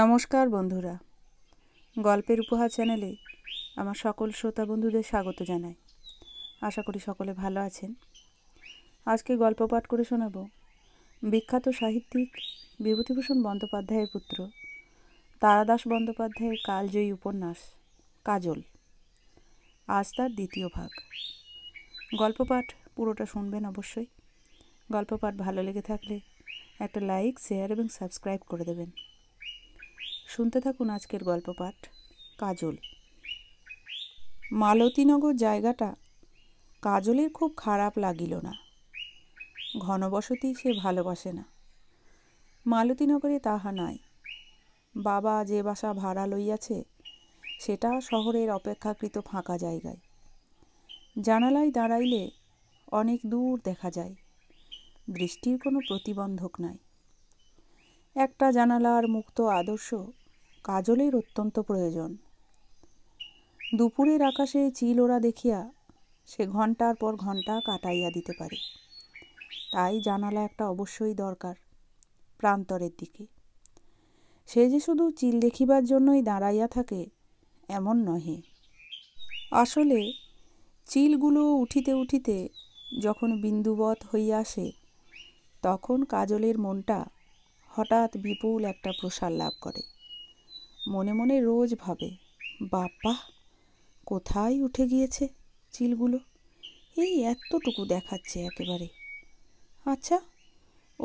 নমস্কার বন্ধুরা গল্পের উপহার চ্যানেলে আমার সকল শ্রোতা বন্ধুদের স্বাগত জানাই আশা করি সকলে ভালো আছেন আজকে গল্প পাঠ করে শোনাব বিখ্যাত সাহিত্যিক বিভূতিভূষণ বন্দ্যোপাধ্যায়ের পুত্র তারাদাস বন্দ্যোপাধ্যায়ের কালজয়ী উপন্যাস কাজল আজ তার দ্বিতীয় ভাগ গল্প পাঠ পুরোটা শুনবেন অবশ্যই গল্প পাঠ ভালো লেগে থাকলে একটা লাইক শেয়ার এবং সাবস্ক্রাইব করে দেবেন শুনতে থাকুন আজকের গল্প পাঠ কাজল মালতীনগর জায়গাটা কাজলের খুব খারাপ লাগিল না ঘনবসতি সে ভালোবাসে না মালতীনগরে তাহা নাই বাবা যে বাসা ভাড়া লইয়াছে সেটা শহরের অপেক্ষাকৃত ফাঁকা জায়গায় জানালায় দাঁড়াইলে অনেক দূর দেখা যায় দৃষ্টির কোনো প্রতিবন্ধক নাই একটা জানালার মুক্ত আদর্শ কাজলের অত্যন্ত প্রয়োজন দুপুরের আকাশে চিল ওরা দেখিয়া সে ঘন্টার পর ঘন্টা কাটাইয়া দিতে পারে তাই জানালা একটা অবশ্যই দরকার প্রান্তরের দিকে সে যে শুধু চিল দেখিবার জন্যই দাঁড়াইয়া থাকে এমন নহে আসলে চিলগুলো উঠিতে উঠিতে যখন বিন্দুবৎ হইয়া আসে তখন কাজলের মনটা হঠাৎ বিপুল একটা প্রসার লাভ করে মনে মনে রোজ ভাবে বাপ্পা কোথায় উঠে গিয়েছে চিলগুলো এই এতটুকু দেখাচ্ছে একেবারে আচ্ছা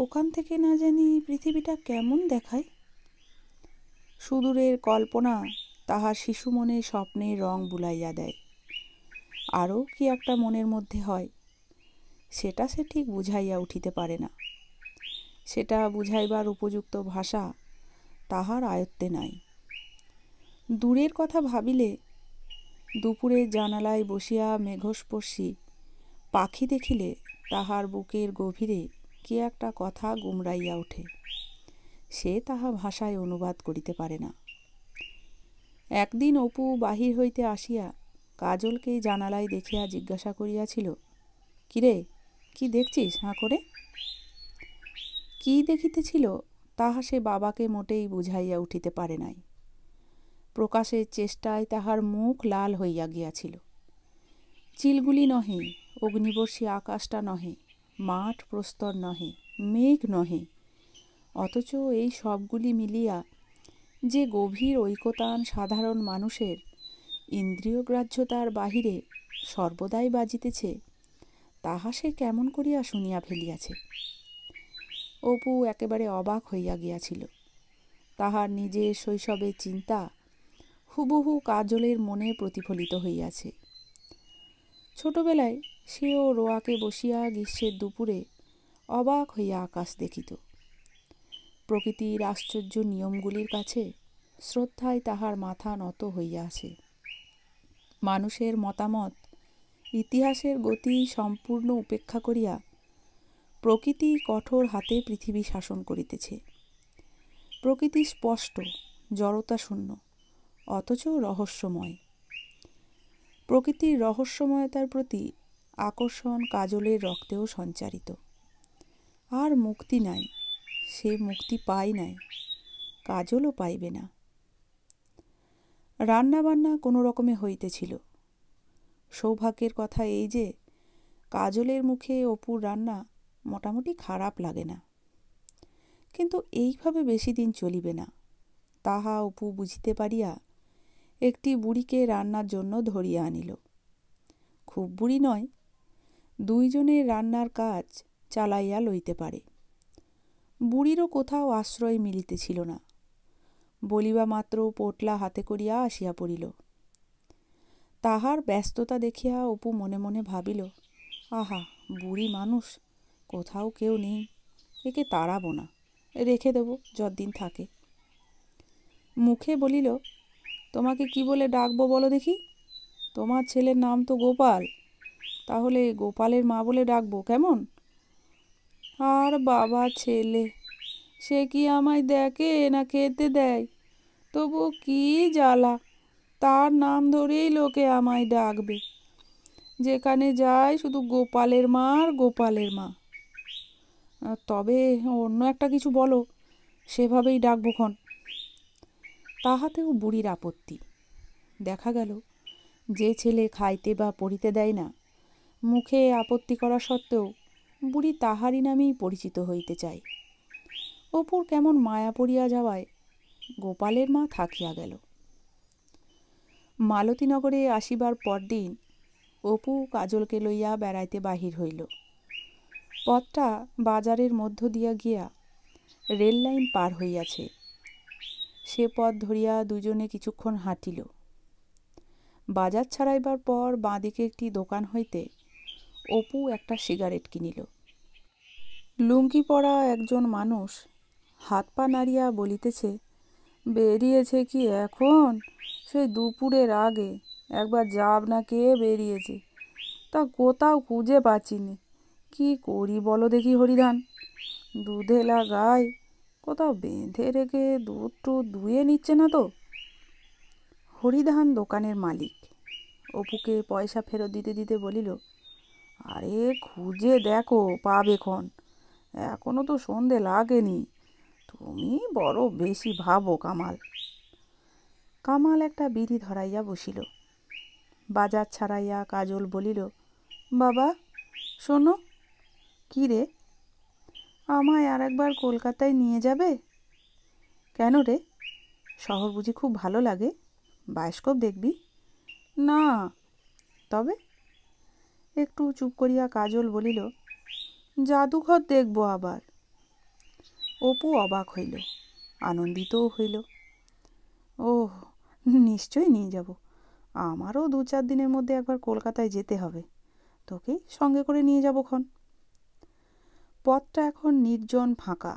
ওখান থেকে না জানি পৃথিবীটা কেমন দেখায় সুদূরের কল্পনা তাহার শিশু মনে স্বপ্নের রং বুলাইয়া দেয় আরও কি একটা মনের মধ্যে হয় সেটা সে ঠিক বুঝাইয়া উঠিতে পারে না সেটা বুঝাইবার উপযুক্ত ভাষা তাহার আয়ত্তে নাই দূরের কথা ভাবিলে দুপুরে জানালায় বসিয়া মেঘস্পর্শী পাখি দেখিলে তাহার বুকের গভীরে কি একটা কথা গুমরাইয়া ওঠে সে তাহা ভাষায় অনুবাদ করিতে পারে না একদিন অপু বাহির হইতে আসিয়া কাজলকেই জানালায় দেখিয়া জিজ্ঞাসা করিয়াছিল কিরে কি দেখছিস হাঁ করে কি দেখিতেছিল তাহা সে বাবাকে মোটেই বুঝাইয়া উঠিতে পারে নাই প্রকাশের চেষ্টায় তাহার মুখ লাল হইয়া গিয়াছিল চিলগুলি নহে অগ্নিবর্ষী আকাশটা নহে মাঠ প্রস্তর নহে মেঘ নহে অথচ এই সবগুলি মিলিয়া যে গভীর ঐকতান সাধারণ মানুষের ইন্দ্রিয়গ্রাহ্যতার বাহিরে সর্বদাই বাজিতেছে তাহা সে কেমন করিয়া শুনিয়া ফেলিয়াছে অপু একেবারে অবাক হইয়া গিয়াছিল তাহার নিজের শৈশবের চিন্তা হুবহু কাজলের মনে প্রতিফলিত হইয়াছে ছোটবেলায় সেও রোয়াকে বসিয়া গ্রীষ্মের দুপুরে অবাক হইয়া আকাশ দেখিত প্রকৃতির আশ্চর্য নিয়মগুলির কাছে শ্রদ্ধায় তাহার মাথা নত হইয়া আছে মানুষের মতামত ইতিহাসের গতি সম্পূর্ণ উপেক্ষা করিয়া প্রকৃতি কঠোর হাতে পৃথিবী শাসন করিতেছে প্রকৃতি স্পষ্ট জড়তা শূন্য অথচ রহস্যময় প্রকৃতির রহস্যময়তার প্রতি আকর্ষণ কাজলের রক্তেও সঞ্চারিত আর মুক্তি নাই সে মুক্তি পায় নাই কাজলও পাইবে না রান্নাবান্না কোনো রকমে হইতেছিল সৌভাগ্যের কথা এই যে কাজলের মুখে অপুর রান্না মোটামুটি খারাপ লাগে না কিন্তু এইভাবে বেশি দিন চলিবে না তাহা অপু বুঝিতে পারিয়া একটি বুড়িকে রান্নার জন্য ধরিয়া আনিল খুব বুড়ি নয় দুইজনে রান্নার কাজ চালাইয়া লইতে পারে বুড়িরও কোথাও আশ্রয় মিলিতেছিল না বলিবা মাত্র পোটলা হাতে করিয়া আসিয়া পড়িল তাহার ব্যস্ততা দেখিয়া অপু মনে মনে ভাবিল আহা বুড়ি মানুষ কোথাও কেউ নেই একে তাড়াবো না রেখে দেবো যতদিন থাকে মুখে বলিল তোমাকে কি বলে ডাকবো বলো দেখি তোমার ছেলের নাম তো গোপাল তাহলে গোপালের মা বলে ডাকবো কেমন আর বাবা ছেলে সে কি আমায় দেখে না খেতে দেয় তবু কি জ্বালা তার নাম ধরেই লোকে আমায় ডাকবে যেখানে যায় শুধু গোপালের মা আর গোপালের মা তবে অন্য একটা কিছু বলো সেভাবেই ডাকবো তাহাতেও বুড়ির আপত্তি দেখা গেল যে ছেলে খাইতে বা পড়িতে দেয় না মুখে আপত্তি করা সত্ত্বেও বুড়ি তাহারই নামেই পরিচিত হইতে চায় অপুর কেমন মায়া পড়িয়া যাওয়ায় গোপালের মা থাকিয়া গেল মালতীনগরে আসিবার পরদিন অপু কাজলকে লইয়া বেড়াইতে বাহির হইল পথটা বাজারের মধ্য দিয়া গিয়া রেল লাইন পার হইয়াছে সে পথ ধরিয়া দুজনে কিছুক্ষণ হাঁটিল বাজার ছাড়াইবার পর বাঁদিকে একটি দোকান হইতে অপু একটা সিগারেট কিনিল লুঙ্গি পরা একজন মানুষ হাত পা নাড়িয়া বলিতেছে বেরিয়েছে কি এখন সেই দুপুরের আগে একবার যাব না কে বেরিয়েছে তা কোথাও খুঁজে পাচ্ছিনি কি করি বলো দেখি হরিধান দুধেলা গাই কোথাও বেঁধে রেখে দুধ টু ধুয়ে নিচ্ছে না তো হরিধান দোকানের মালিক অপুকে পয়সা ফেরত দিতে দিতে বলিল আরে খুঁজে দেখো পাবে এখন এখনও তো সন্ধে লাগেনি তুমি বড় বেশি ভাবো কামাল কামাল একটা বিধি ধরাইয়া বসিল বাজার ছাড়াইয়া কাজল বলিল বাবা শোনো কী রে আমায় আর একবার কলকাতায় নিয়ে যাবে কেন রে শহর বুঝি খুব ভালো লাগে বায়স্কোপ দেখবি না তবে একটু চুপ করিয়া কাজল বলিল জাদুঘর দেখব আবার অপু অবাক হইল আনন্দিতও হইল ও নিশ্চয়ই নিয়ে যাব আমারও দু চার দিনের মধ্যে একবার কলকাতায় যেতে হবে তোকেই সঙ্গে করে নিয়ে যাবো ক্ষণ পথটা এখন নির্জন ফাঁকা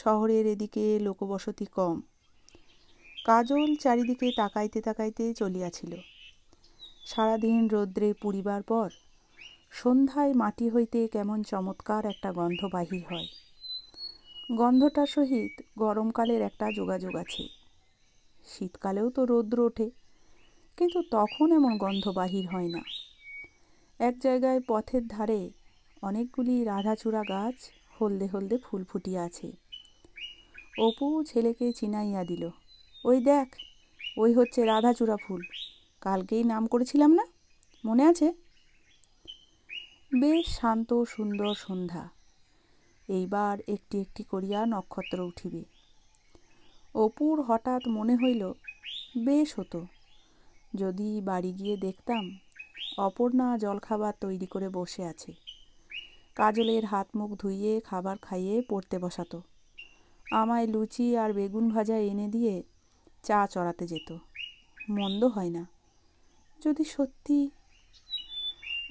শহরের এদিকে লোকবসতি কম কাজল চারিদিকে তাকাইতে তাকাইতে চলিয়াছিল সারাদিন রৌদ্রে পুরিবার পর সন্ধ্যায় মাটি হইতে কেমন চমৎকার একটা গন্ধ বাহির হয় গন্ধটার সহিত গরমকালের একটা যোগাযোগ আছে শীতকালেও তো রৌদ্র ওঠে কিন্তু তখন এমন গন্ধ বাহির হয় না এক জায়গায় পথের ধারে অনেকগুলি রাধাচূড়া গাছ হলদে হলদে ফুল ফুটিয়া আছে অপু ছেলেকে চিনাইয়া দিল ওই দেখ ওই হচ্ছে রাধাচূড়া ফুল কালকেই নাম করেছিলাম না মনে আছে বেশ শান্ত সুন্দর সন্ধ্যা এইবার একটি একটি করিয়া নক্ষত্র উঠিবে অপুর হঠাৎ মনে হইল বেশ হতো যদি বাড়ি গিয়ে দেখতাম অপর্ণা জলখাবার তৈরি করে বসে আছে কাজলের হাত মুখ ধুইয়ে খাবার খাইয়ে পড়তে বসাতো আমায় লুচি আর বেগুন ভাজা এনে দিয়ে চা চড়াতে যেত মন্দ হয় না যদি সত্যি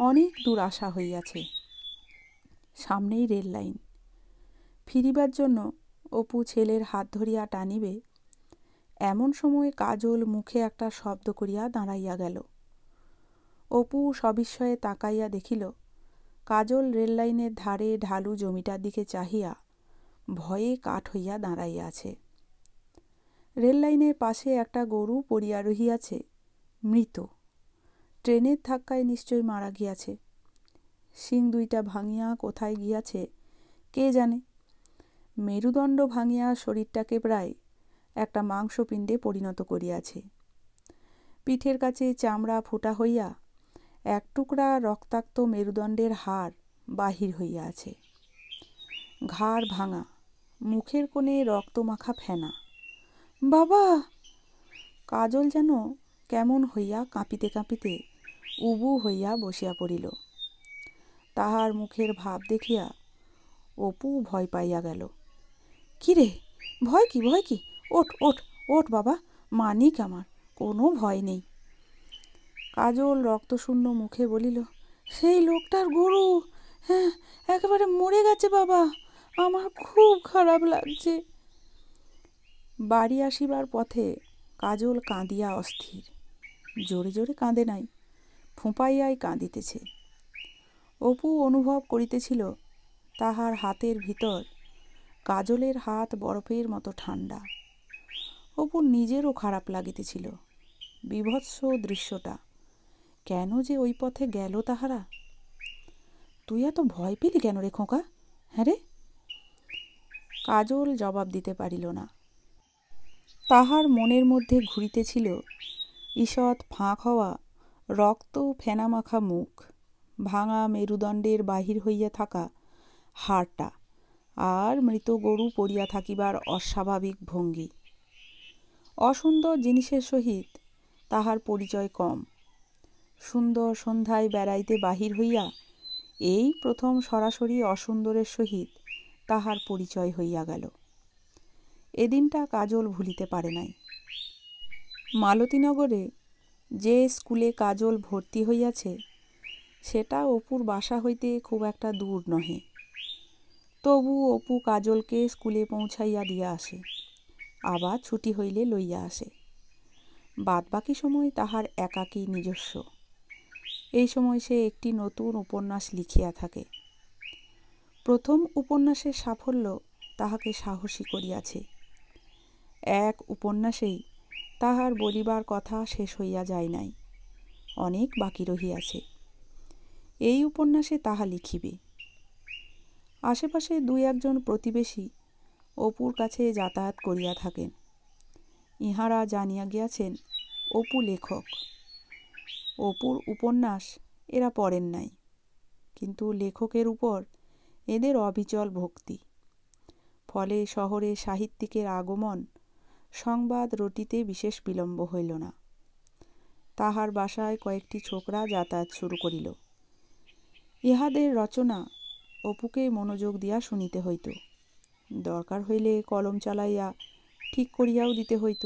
অনেক দূর আশা হইয়াছে সামনেই রেল লাইন ফিরিবার জন্য অপু ছেলের হাত ধরিয়া টানিবে এমন সময় কাজল মুখে একটা শব্দ করিয়া দাঁড়াইয়া গেল অপু সবিস্ময়ে তাকাইয়া দেখিল কাজল রেললাইনের ধারে ঢালু জমিটার দিকে চাহিয়া ভয়ে কাঠ হইয়া দাঁড়াইয়াছে রেললাইনের পাশে একটা গরু পড়িয়া রহিয়াছে মৃত ট্রেনের ধাক্কায় নিশ্চয় মারা গিয়াছে শিং দুইটা ভাঙিয়া কোথায় গিয়াছে কে জানে মেরুদণ্ড ভাঙিয়া শরীরটাকে প্রায় একটা মাংসপিণ্ডে পরিণত করিয়াছে পিঠের কাছে চামড়া ফোটা হইয়া এক টুকরা রক্তাক্ত মেরুদণ্ডের হাড় বাহির হইয়া আছে ঘাড় ভাঙা মুখের কোণে রক্তমাখা ফেনা বাবা কাজল যেন কেমন হইয়া কাঁপিতে কাঁপিতে উবু হইয়া বসিয়া পড়িল তাহার মুখের ভাব দেখিয়া অপু ভয় পাইয়া গেল কিরে ভয় কি ভয় কি ওঠ ওঠ ওঠ বাবা মানিক আমার কোনো ভয় নেই কাজল রক্তশূন্য মুখে বলিল সেই লোকটার গরু হ্যাঁ একেবারে মরে গেছে বাবা আমার খুব খারাপ লাগছে বাড়ি আসিবার পথে কাজল কাঁদিয়া অস্থির জোরে জোরে কাঁদে নাই ফোঁপাইয়াই কাঁদিতেছে অপু অনুভব করিতেছিল তাহার হাতের ভিতর কাজলের হাত বরফের মতো ঠান্ডা অপু নিজেরও খারাপ লাগিতেছিল বিভৎস দৃশ্যটা কেন যে ওই পথে গেল তাহারা তুই এত ভয় পেলি কেন রে খোঁকা হ্যাঁ রে কাজল জবাব দিতে পারিল না তাহার মনের মধ্যে ঘুরিতেছিল ঈষৎ ফাঁক হওয়া রক্ত ফেনামাখা মুখ ভাঙা মেরুদণ্ডের বাহির হইয়া থাকা হাড়টা আর মৃত গরু পড়িয়া থাকিবার অস্বাভাবিক ভঙ্গি অসুন্দর জিনিসের সহিত তাহার পরিচয় কম সুন্দর সন্ধ্যায় বেড়াইতে বাহির হইয়া এই প্রথম সরাসরি অসুন্দরের সহিত তাহার পরিচয় হইয়া গেল এদিনটা কাজল ভুলিতে পারে নাই মালতীনগরে যে স্কুলে কাজল ভর্তি হইয়াছে সেটা অপুর বাসা হইতে খুব একটা দূর নহে তবু অপু কাজলকে স্কুলে পৌঁছাইয়া দিয়া আসে আবার ছুটি হইলে লইয়া আসে বাদবাকি সময় তাহার একাকী নিজস্ব এই সময় সে একটি নতুন উপন্যাস লিখিয়া থাকে প্রথম উপন্যাসের সাফল্য তাহাকে সাহসী করিয়াছে এক উপন্যাসেই তাহার বলিবার কথা শেষ হইয়া যায় নাই অনেক বাকি রহিয়াছে এই উপন্যাসে তাহা লিখিবে আশেপাশে দুই একজন প্রতিবেশী অপুর কাছে যাতায়াত করিয়া থাকেন ইহারা জানিয়া গিয়াছেন অপু লেখক অপুর উপন্যাস এরা পড়েন নাই কিন্তু লেখকের উপর এদের অবিচল ভক্তি ফলে শহরে সাহিত্যিকের আগমন সংবাদ রটিতে বিশেষ বিলম্ব হইল না তাহার বাসায় কয়েকটি ছোকরা যাতায়াত শুরু করিল ইহাদের রচনা অপুকে মনোযোগ দিয়া শুনিতে হইত দরকার হইলে কলম চালাইয়া ঠিক করিয়াও দিতে হইত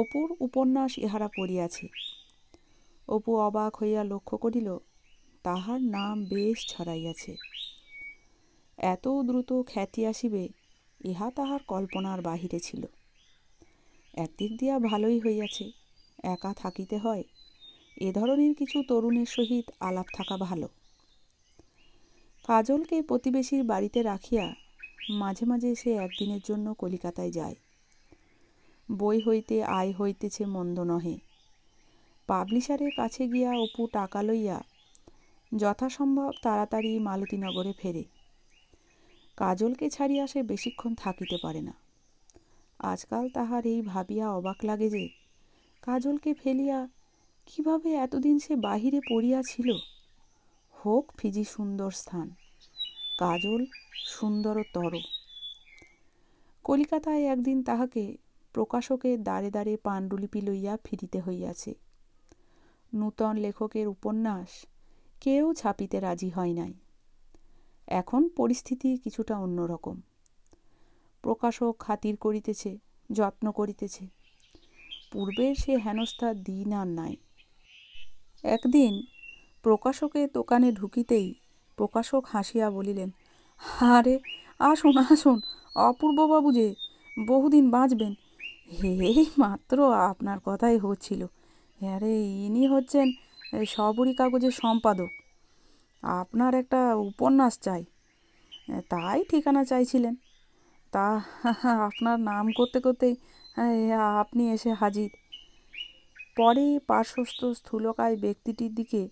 অপুর উপন্যাস ইহারা পড়িয়াছে অপু অবাক হইয়া লক্ষ্য করিল তাহার নাম বেশ ছড়াইয়াছে এত দ্রুত খ্যাতি আসিবে ইহা তাহার কল্পনার বাহিরে ছিল একদিক দিয়া ভালোই হইয়াছে একা থাকিতে হয় এ ধরনের কিছু তরুণের সহিত আলাপ থাকা ভালো কাজলকে প্রতিবেশীর বাড়িতে রাখিয়া মাঝে মাঝে সে একদিনের জন্য কলিকাতায় যায় বই হইতে আয় হইতেছে মন্দ নহে পাবলিশারের কাছে গিয়া অপু টাকা লইয়া যথাসম্ভব তাড়াতাড়ি মালতীনগরে ফেরে কাজলকে ছাড়িয়া সে বেশিক্ষণ থাকিতে পারে না আজকাল তাহার এই ভাবিয়া অবাক লাগে যে কাজলকে ফেলিয়া কিভাবে এতদিন সে বাহিরে পড়িয়াছিল হোক ফিজি সুন্দর স্থান কাজল সুন্দরতর কলিকাতায় একদিন তাহাকে প্রকাশকের দ্বারে দ্বারে পাণ্ডুলিপি লইয়া ফিরিতে হইয়াছে নূতন লেখকের উপন্যাস কেউ ছাপিতে রাজি হয় নাই এখন পরিস্থিতি কিছুটা অন্যরকম প্রকাশক খাতির করিতেছে যত্ন করিতেছে পূর্বে সে হেনস্থা দিন আর নাই একদিন প্রকাশকের দোকানে ঢুকিতেই প্রকাশক হাসিয়া বলিলেন আরে আসুন আসুন অপূর্ববাবু যে বহুদিন বাঁচবেন হে মাত্র আপনার কথাই হচ্ছিল হ্যাঁ রে ইনি হচ্ছেন সবরি কাগজের সম্পাদক আপনার একটা উপন্যাস চাই তাই ঠিকানা চাইছিলেন তা আপনার নাম করতে করতেই আপনি এসে হাজির পরে পার্শ্বস্থ স্থূলকায় ব্যক্তিটির দিকে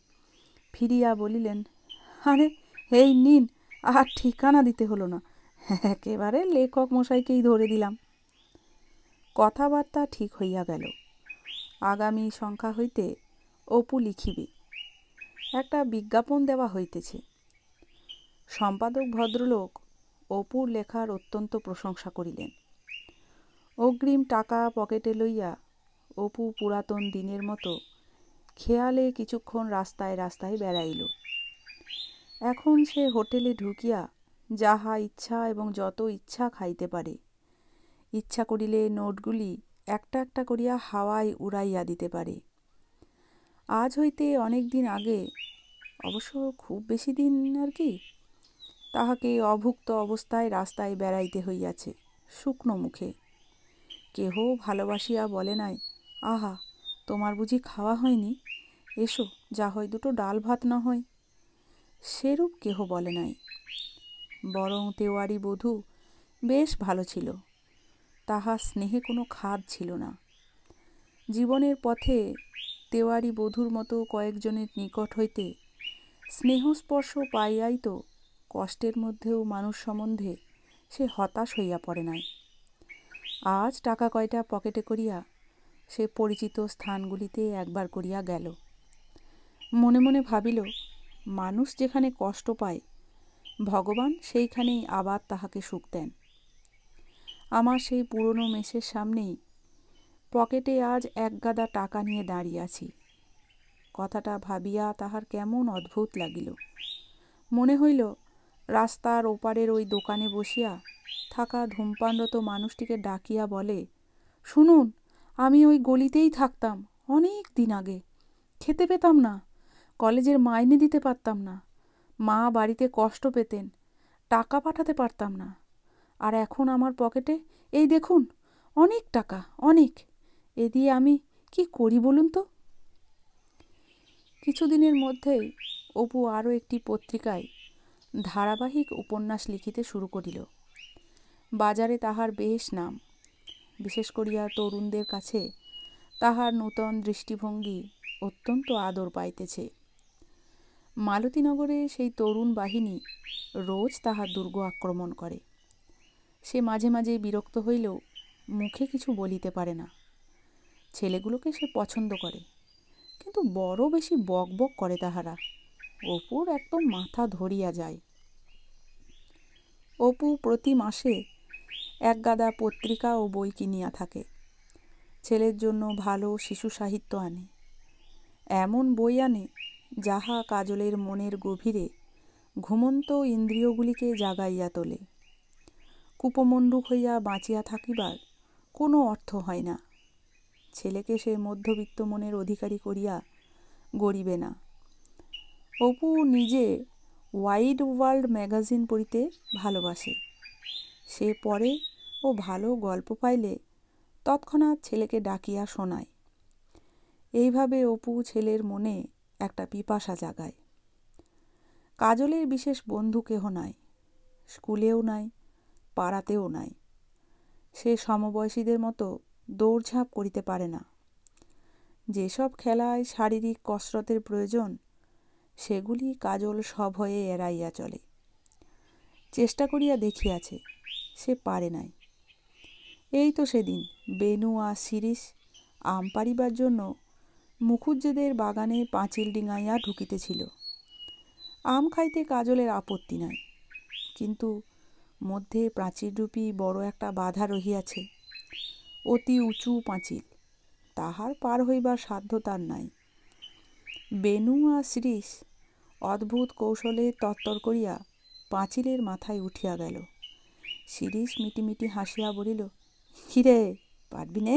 ফিরিয়া বলিলেন আরে এই নিন আর ঠিকানা দিতে হলো না একেবারে লেখক মশাইকেই ধরে দিলাম কথাবার্তা ঠিক হইয়া গেল আগামী সংখ্যা হইতে অপু লিখিবে একটা বিজ্ঞাপন দেওয়া হইতেছে সম্পাদক ভদ্রলোক অপুর লেখার অত্যন্ত প্রশংসা করিলেন অগ্রিম টাকা পকেটে লইয়া অপু পুরাতন দিনের মতো খেয়ালে কিছুক্ষণ রাস্তায় রাস্তায় বেড়াইল এখন সে হোটেলে ঢুকিয়া যাহা ইচ্ছা এবং যত ইচ্ছা খাইতে পারে ইচ্ছা করিলে নোটগুলি একটা একটা করিয়া হাওয়ায় উড়াইয়া দিতে পারে আজ হইতে অনেক দিন আগে অবশ্য খুব বেশি দিন আর কি তাহাকে অভুক্ত অবস্থায় রাস্তায় বেড়াইতে হইয়াছে শুকনো মুখে কেহ ভালোবাসিয়া বলে নাই আহা তোমার বুঝি খাওয়া হয়নি এসো যা হয় দুটো ডাল ভাত না হয় সেরূপ কেহ বলে নাই বরং তেওয়ারি বধূ বেশ ভালো ছিল তাহার স্নেহে কোনো খাদ ছিল না জীবনের পথে তেওয়ারি বধূর মতো কয়েকজনের নিকট হইতে স্নেহস্পর্শ পাইয়াই তো কষ্টের মধ্যেও মানুষ সম্বন্ধে সে হতাশ হইয়া পড়ে নাই আজ টাকা কয়টা পকেটে করিয়া সে পরিচিত স্থানগুলিতে একবার করিয়া গেল মনে মনে ভাবিল মানুষ যেখানে কষ্ট পায় ভগবান সেইখানেই আবার তাহাকে সুখ দেন আমার সেই পুরনো মেসের সামনেই পকেটে আজ একগাদা টাকা নিয়ে দাঁড়িয়ে আছি কথাটা ভাবিয়া তাহার কেমন অদ্ভুত লাগিল মনে হইল রাস্তার ওপারের ওই দোকানে বসিয়া থাকা ধূমপানরত মানুষটিকে ডাকিয়া বলে শুনুন আমি ওই গলিতেই থাকতাম অনেক দিন আগে খেতে পেতাম না কলেজের মাইনে দিতে পারতাম না মা বাড়িতে কষ্ট পেতেন টাকা পাঠাতে পারতাম না আর এখন আমার পকেটে এই দেখুন অনেক টাকা অনেক এ দিয়ে আমি কি করি বলুন তো কিছুদিনের মধ্যেই অপু আরও একটি পত্রিকায় ধারাবাহিক উপন্যাস লিখিতে শুরু করিল বাজারে তাহার বেশ নাম বিশেষ করিয়া তরুণদের কাছে তাহার নূতন দৃষ্টিভঙ্গি অত্যন্ত আদর পাইতেছে মালতীনগরে সেই তরুণ বাহিনী রোজ তাহার দুর্গ আক্রমণ করে সে মাঝে মাঝে বিরক্ত হইলেও মুখে কিছু বলিতে পারে না ছেলেগুলোকে সে পছন্দ করে কিন্তু বড় বেশি বক বক করে তাহারা অপুর একদম মাথা ধরিয়া যায় অপু প্রতি মাসে এক গাদা পত্রিকা ও বই কিনিয়া থাকে ছেলের জন্য ভালো শিশু সাহিত্য আনে এমন বই আনে যাহা কাজলের মনের গভীরে ঘুমন্ত ইন্দ্রিয়গুলিকে জাগাইয়া তোলে কূপমণ্ডুক হইয়া বাঁচিয়া থাকিবার কোনো অর্থ হয় না ছেলেকে সে মধ্যবিত্ত মনের অধিকারী করিয়া গড়িবে না অপু নিজে ওয়াইড ওয়ার্ল্ড ম্যাগাজিন পড়িতে ভালোবাসে সে পরে ও ভালো গল্প পাইলে তৎক্ষণাৎ ছেলেকে ডাকিয়া শোনায় এইভাবে অপু ছেলের মনে একটা পিপাসা জাগায় কাজলের বিশেষ বন্ধু কেহ নাই স্কুলেও নাই পাড়াতেও নাই সে সমবয়সীদের মতো দৌড়ঝাঁপ করিতে পারে না যেসব খেলায় শারীরিক কসরতের প্রয়োজন সেগুলি কাজল সব হয়ে এড়াইয়া চলে চেষ্টা করিয়া দেখিয়াছে সে পারে নাই এই তো সেদিন বেনু আর শিরিষ আম পারিবার জন্য মুখুজ্জেদের বাগানে পাঁচিল ডিঙাইয়া ঢুকিতেছিল আম খাইতে কাজলের আপত্তি নাই কিন্তু মধ্যে প্রাচীররূপী বড় একটা বাধা রহিয়াছে অতি উঁচু পাঁচিল তাহার পার হইবার সাধ্য তার নাই বেনু আর শ্রীশ অদ্ভুত কৌশলে তত্তর করিয়া পাঁচিলের মাথায় উঠিয়া গেল শিরিষ মিটিমিটি হাসিয়া বলিল কিরে পারবি নে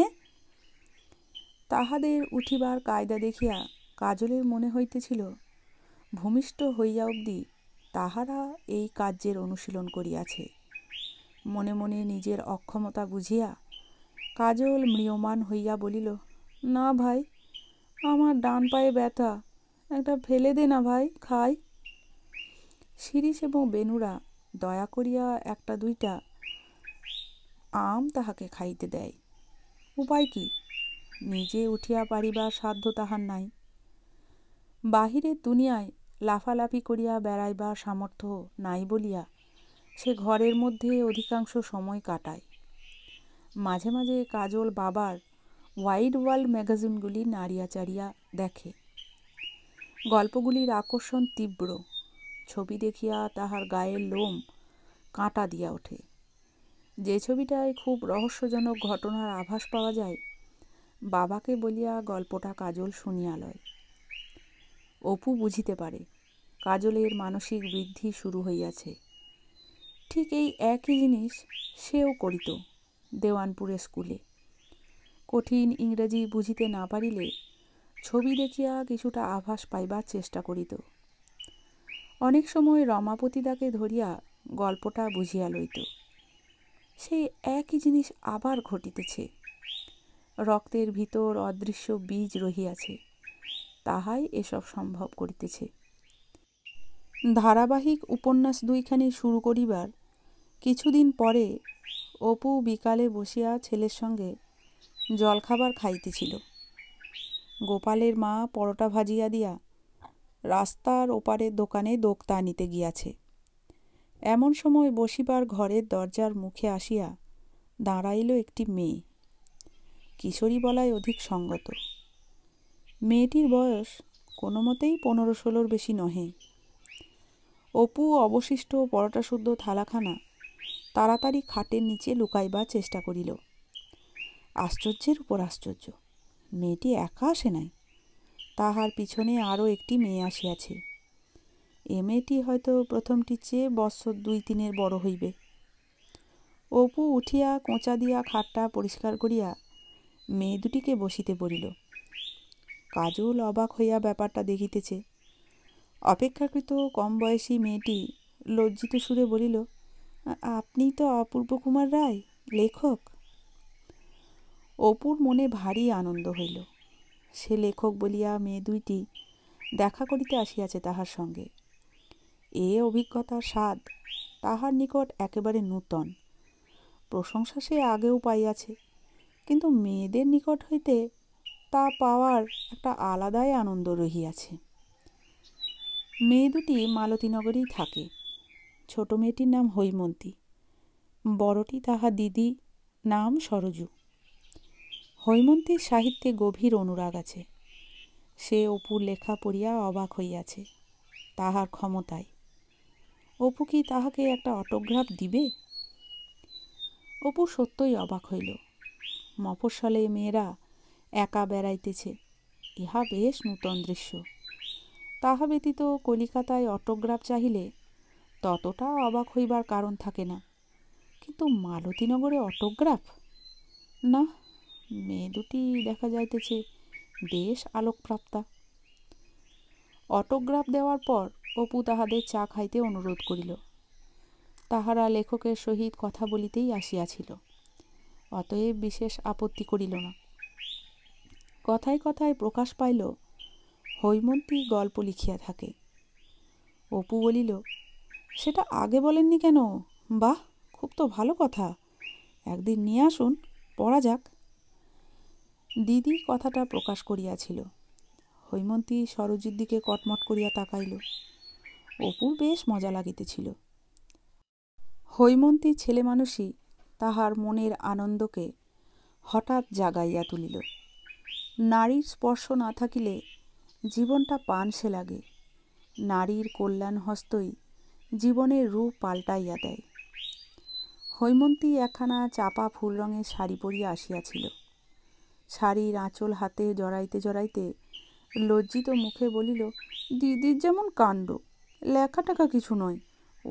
তাহাদের উঠিবার কায়দা দেখিয়া কাজলের মনে হইতেছিল ভূমিষ্ঠ হইয়া অবধি তাহারা এই কার্যের অনুশীলন করিয়াছে মনে মনে নিজের অক্ষমতা বুঝিয়া কাজল ম্রিয়মান হইয়া বলিল না ভাই আমার ডান পায়ে ব্যথা একটা ফেলে দে না ভাই খাই শিরিষ এবং বেনুরা দয়া করিয়া একটা দুইটা আম তাহাকে খাইতে দেয় উপায় কি নিজে উঠিয়া পারিবার সাধ্য তাহার নাই বাহিরের দুনিয়ায় লাফালাফি করিয়া বেড়াইবার সামর্থ্য নাই বলিয়া সে ঘরের মধ্যে অধিকাংশ সময় কাটায় মাঝে মাঝে কাজল বাবার ওয়াইড ওয়ার্ল্ড ম্যাগাজিনগুলি নাড়িয়া চাড়িয়া দেখে গল্পগুলির আকর্ষণ তীব্র ছবি দেখিয়া তাহার গায়ের লোম কাঁটা দিয়া ওঠে যে ছবিটায় খুব রহস্যজনক ঘটনার আভাস পাওয়া যায় বাবাকে বলিয়া গল্পটা কাজল শুনিয়া লয় অপু বুঝিতে পারে কাজলের মানসিক বৃদ্ধি শুরু হইয়াছে ঠিক এই একই জিনিস সেও করিত দেওয়ানপুরে স্কুলে কঠিন ইংরেজি বুঝিতে না পারিলে ছবি দেখিয়া কিছুটা আভাস পাইবার চেষ্টা করিত অনেক সময় রমাপতিদাকে ধরিয়া গল্পটা বুঝিয়া লইত সেই একই জিনিস আবার ঘটিতেছে রক্তের ভিতর অদৃশ্য বীজ রহিয়াছে তাহাই এসব সম্ভব করিতেছে ধারাবাহিক উপন্যাস দুইখানি শুরু করিবার কিছুদিন পরে অপু বিকালে বসিয়া ছেলের সঙ্গে জলখাবার খাইতেছিল গোপালের মা পরোটা ভাজিয়া দিয়া রাস্তার ওপারে দোকানে দোক্তা নিতে গিয়াছে এমন সময় বসিবার ঘরের দরজার মুখে আসিয়া দাঁড়াইল একটি মেয়ে কিশোরী বলায় অধিক সঙ্গত মেয়েটির বয়স কোনো মতেই পনেরো ষোলোর বেশি নহে অপু অবশিষ্ট পরোটা শুদ্ধ থালাখানা তাড়াতাড়ি খাটের নিচে লুকাইবার চেষ্টা করিল আশ্চর্যের উপর আশ্চর্য মেয়েটি একা আসে নাই তাহার পিছনে আরও একটি মেয়ে আসিয়াছে এ মেয়েটি হয়তো প্রথমটির চেয়ে বৎসর দুই তিনের বড় হইবে অপু উঠিয়া কোঁচা দিয়া খাটটা পরিষ্কার করিয়া মেয়ে দুটিকে বসিতে পড়িল কাজল অবাক হইয়া ব্যাপারটা দেখিতেছে অপেক্ষাকৃত কম বয়সী মেয়েটি লজ্জিত সুরে বলিল আপনি তো অপূর্ব কুমার রায় লেখক অপুর মনে ভারী আনন্দ হইল সে লেখক বলিয়া মেয়ে দুইটি দেখা করিতে আসিয়াছে তাহার সঙ্গে এ অভিজ্ঞতার স্বাদ তাহার নিকট একেবারে নূতন প্রশংসা সে আগেও পাইয়াছে কিন্তু মেয়েদের নিকট হইতে তা পাওয়ার একটা আলাদাই আনন্দ রহিয়াছে মেয়ে দুটি মালতীনগরেই থাকে ছোট মেয়েটির নাম হৈমন্তী বড়টি তাহা দিদি নাম সরজু হৈমন্তীর সাহিত্যে গভীর অনুরাগ আছে সে অপুর লেখা পড়িয়া অবাক হইয়াছে তাহার ক্ষমতায় অপু কি তাহাকে একটা অটোগ্রাফ দিবে অপু সত্যই অবাক হইল মফস্বলে মেয়েরা একা বেড়াইতেছে ইহা বেশ নূতন দৃশ্য তাহা ব্যতীত কলিকাতায় অটোগ্রাফ চাহিলে ততটা অবাক হইবার কারণ থাকে না কিন্তু মালতীনগরে অটোগ্রাফ না মেয়ে দুটি দেখা যাইতেছে বেশ আলোকপ্রাপ্তা অটোগ্রাফ দেওয়ার পর অপু তাহাদের চা খাইতে অনুরোধ করিল তাহারা লেখকের সহিত কথা বলিতেই আসিয়াছিল অতএব বিশেষ আপত্তি করিল না কথায় কথায় প্রকাশ পাইল হৈমন্তী গল্প লিখিয়া থাকে অপু বলিল সেটা আগে বলেননি কেন বাহ খুব তো ভালো কথা একদিন নিয়ে আসুন পড়া যাক দিদি কথাটা প্রকাশ করিয়াছিল হৈমন্তী সরজির দিকে কটমট করিয়া তাকাইল অপুর বেশ মজা লাগিতেছিল হৈমন্তী মানুষই তাহার মনের আনন্দকে হঠাৎ জাগাইয়া তুলিল নারীর স্পর্শ না থাকিলে জীবনটা পানসে লাগে নারীর কল্যাণ হস্তই জীবনের রূপ পাল্টাইয়া দেয় হৈমন্তী একখানা চাপা ফুল রঙের শাড়ি পরিয়া আসিয়াছিল শাড়ির আঁচল হাতে জড়াইতে জড়াইতে লজ্জিত মুখে বলিল দিদির যেমন কাণ্ড লেখা টাকা কিছু নয়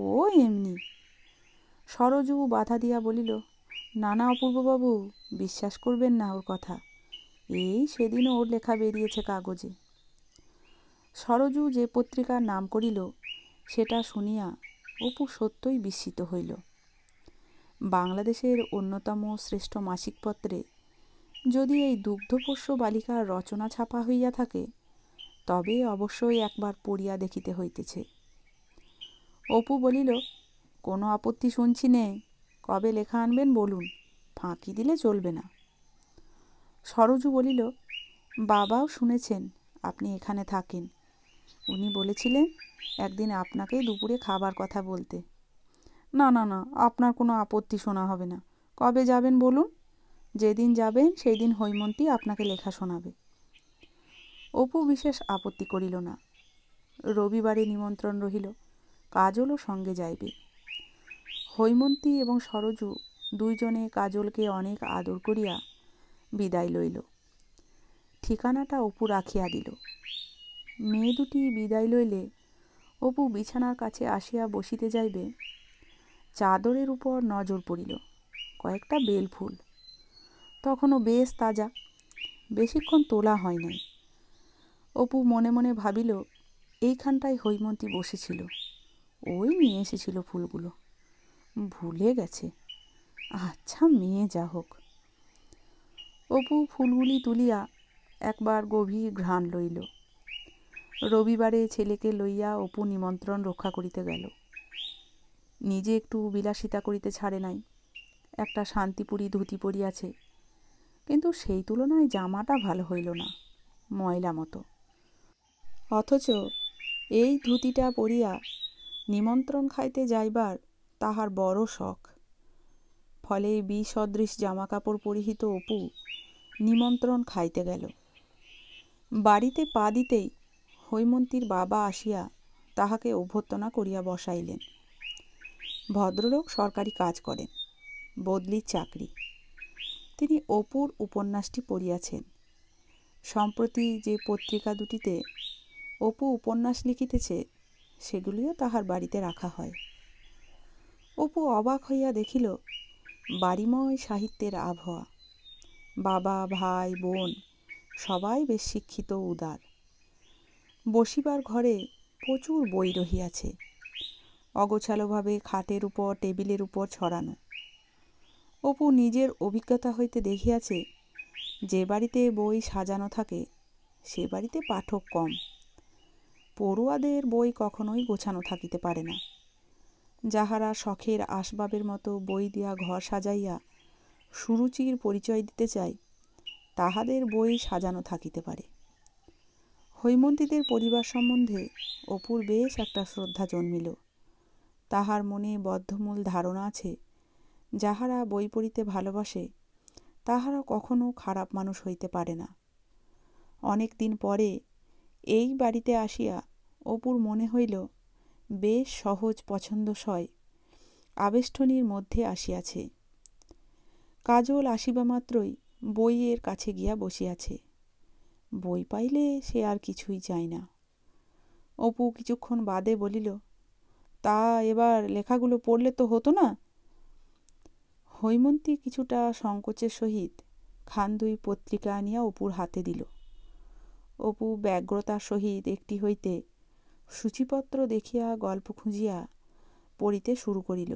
ও এমনি সরজু বাধা দিয়া বলিল নানা অপূর্ববাবু বিশ্বাস করবেন না ওর কথা এই সেদিনও ওর লেখা বেরিয়েছে কাগজে সরজু যে পত্রিকার নাম করিল সেটা শুনিয়া অপু সত্যই বিস্মিত হইল বাংলাদেশের অন্যতম শ্রেষ্ঠ মাসিকপত্রে যদি এই দুগ্ধপোষ্য বালিকার রচনা ছাপা হইয়া থাকে তবে অবশ্যই একবার পড়িয়া দেখিতে হইতেছে অপু বলিল কোনো আপত্তি শুনছি নে কবে লেখা আনবেন বলুন ফাঁকি দিলে চলবে না সরজু বলিল বাবাও শুনেছেন আপনি এখানে থাকেন উনি বলেছিলেন একদিন আপনাকে দুপুরে খাবার কথা বলতে না না না আপনার কোনো আপত্তি শোনা হবে না কবে যাবেন বলুন যেদিন যাবেন সেই দিন হৈমন্তী আপনাকে লেখা শোনাবে অপু বিশেষ আপত্তি করিল না রবিবারে নিমন্ত্রণ রহিল কাজলও সঙ্গে যাইবে হৈমন্তী এবং সরজু দুইজনে কাজলকে অনেক আদর করিয়া বিদায় লইল ঠিকানাটা অপু রাখিয়া দিল মেয়ে দুটি বিদায় লইলে অপু বিছানার কাছে আসিয়া বসিতে যাইবে চাদরের উপর নজর পড়িল কয়েকটা বেল ফুল তখনও বেশ তাজা বেশিক্ষণ তোলা হয় নাই অপু মনে মনে ভাবিল এইখানটায় হৈমন্তী বসেছিল ওই নিয়ে এসেছিল ফুলগুলো ভুলে গেছে আচ্ছা মেয়ে যা হোক অপু ফুলগুলি তুলিয়া একবার গভীর ঘ্রাণ লইল রবিবারে ছেলেকে লইয়া অপু নিমন্ত্রণ রক্ষা করিতে গেল নিজে একটু বিলাসিতা করিতে ছাড়ে নাই একটা শান্তিপুরি ধুতি পরিয়াছে কিন্তু সেই তুলনায় জামাটা ভালো হইল না ময়লা মতো অথচ এই ধুতিটা পরিয়া নিমন্ত্রণ খাইতে যাইবার তাহার বড় শখ ফলে বিসদৃশ জামাকাপড় পরিহিত অপু নিমন্ত্রণ খাইতে গেল বাড়িতে পা দিতেই হৈমন্তীর বাবা আসিয়া তাহাকে অভ্যর্থনা করিয়া বসাইলেন ভদ্রলোক সরকারি কাজ করেন বদলির চাকরি তিনি অপুর উপন্যাসটি পড়িয়াছেন সম্প্রতি যে পত্রিকা দুটিতে অপু উপন্যাস লিখিতেছে সেগুলিও তাহার বাড়িতে রাখা হয় অপু অবাক হইয়া দেখিল বাড়িময় সাহিত্যের আবহাওয়া বাবা ভাই বোন সবাই বেশ শিক্ষিত উদার বসিবার ঘরে প্রচুর বই রহিয়াছে অগোছালোভাবে খাটের উপর টেবিলের উপর ছড়ানো অপু নিজের অভিজ্ঞতা হইতে দেখিয়াছে যে বাড়িতে বই সাজানো থাকে সে বাড়িতে পাঠক কম পড়ুয়াদের বই কখনোই গোছানো থাকিতে পারে না যাহারা শখের আসবাবের মতো বই দিয়া ঘর সাজাইয়া সুরুচির পরিচয় দিতে চাই তাহাদের বই সাজানো থাকিতে পারে হৈমন্তীদের পরিবার সম্বন্ধে অপুর বেশ একটা শ্রদ্ধা জন্মিল তাহার মনে বদ্ধমূল ধারণা আছে যাহারা বই পড়িতে ভালোবাসে তাহারা কখনো খারাপ মানুষ হইতে পারে না অনেক দিন পরে এই বাড়িতে আসিয়া অপুর মনে হইল বেশ সহজ সয় আবেষ্টনীর মধ্যে আসিয়াছে কাজল আসিবা মাত্রই বইয়ের কাছে গিয়া বসিয়াছে বই পাইলে সে আর কিছুই চায় না অপু কিছুক্ষণ বাদে বলিল তা এবার লেখাগুলো পড়লে তো হতো না হৈমন্তী কিছুটা সংকোচের সহিত খান দুই পত্রিকা আনিয়া অপুর হাতে দিল অপু ব্যগ্রতার সহিত একটি হইতে সূচিপত্র দেখিয়া গল্প খুঁজিয়া পড়িতে শুরু করিল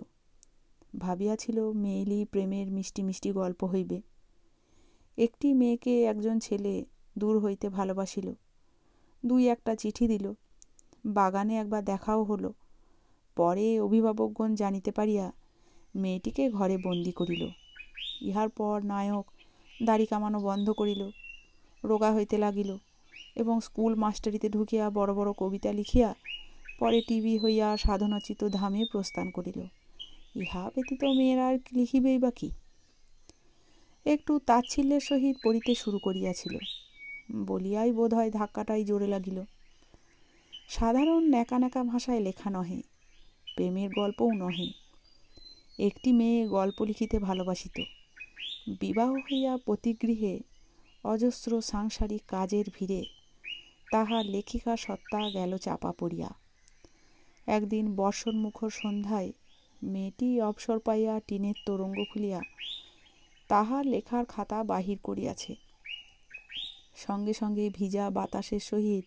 ভাবিয়াছিল মেয়েলি প্রেমের মিষ্টি মিষ্টি গল্প হইবে একটি মেয়েকে একজন ছেলে দূর হইতে ভালোবাসিল দুই একটা চিঠি দিল বাগানে একবার দেখাও হলো পরে অভিভাবকগণ জানিতে পারিয়া মেয়েটিকে ঘরে বন্দি করিল ইহার পর নায়ক দাড়ি কামানো বন্ধ করিল রোগা হইতে লাগিল এবং স্কুল মাস্টারিতে ঢুকিয়া বড় বড় কবিতা লিখিয়া পরে টিভি হইয়া সাধনাচিত ধামে প্রস্থান করিল ইহা ব্যতীত মেয়েরা আর লিখিবেই বা কি একটু তাচ্ছিল্যের সহিত পড়িতে শুরু করিয়াছিল বলিয়াই বোধ হয় ধাক্কাটাই জোরে লাগিল সাধারণ ন্যাকা ভাষায় লেখা নহে প্রেমের গল্পও নহে একটি মেয়ে গল্প লিখিতে ভালোবাসিত বিবাহ হইয়া প্রতিগৃহে অজস্র সাংসারিক কাজের ভিড়ে তাহার লেখিকা সত্তা গেল চাপা পড়িয়া একদিন বর্ষণমুখর সন্ধ্যায় মেয়েটি অবসর পাইয়া টিনের তরঙ্গ খুলিয়া তাহার লেখার খাতা বাহির করিয়াছে সঙ্গে সঙ্গে ভিজা বাতাসের সহিত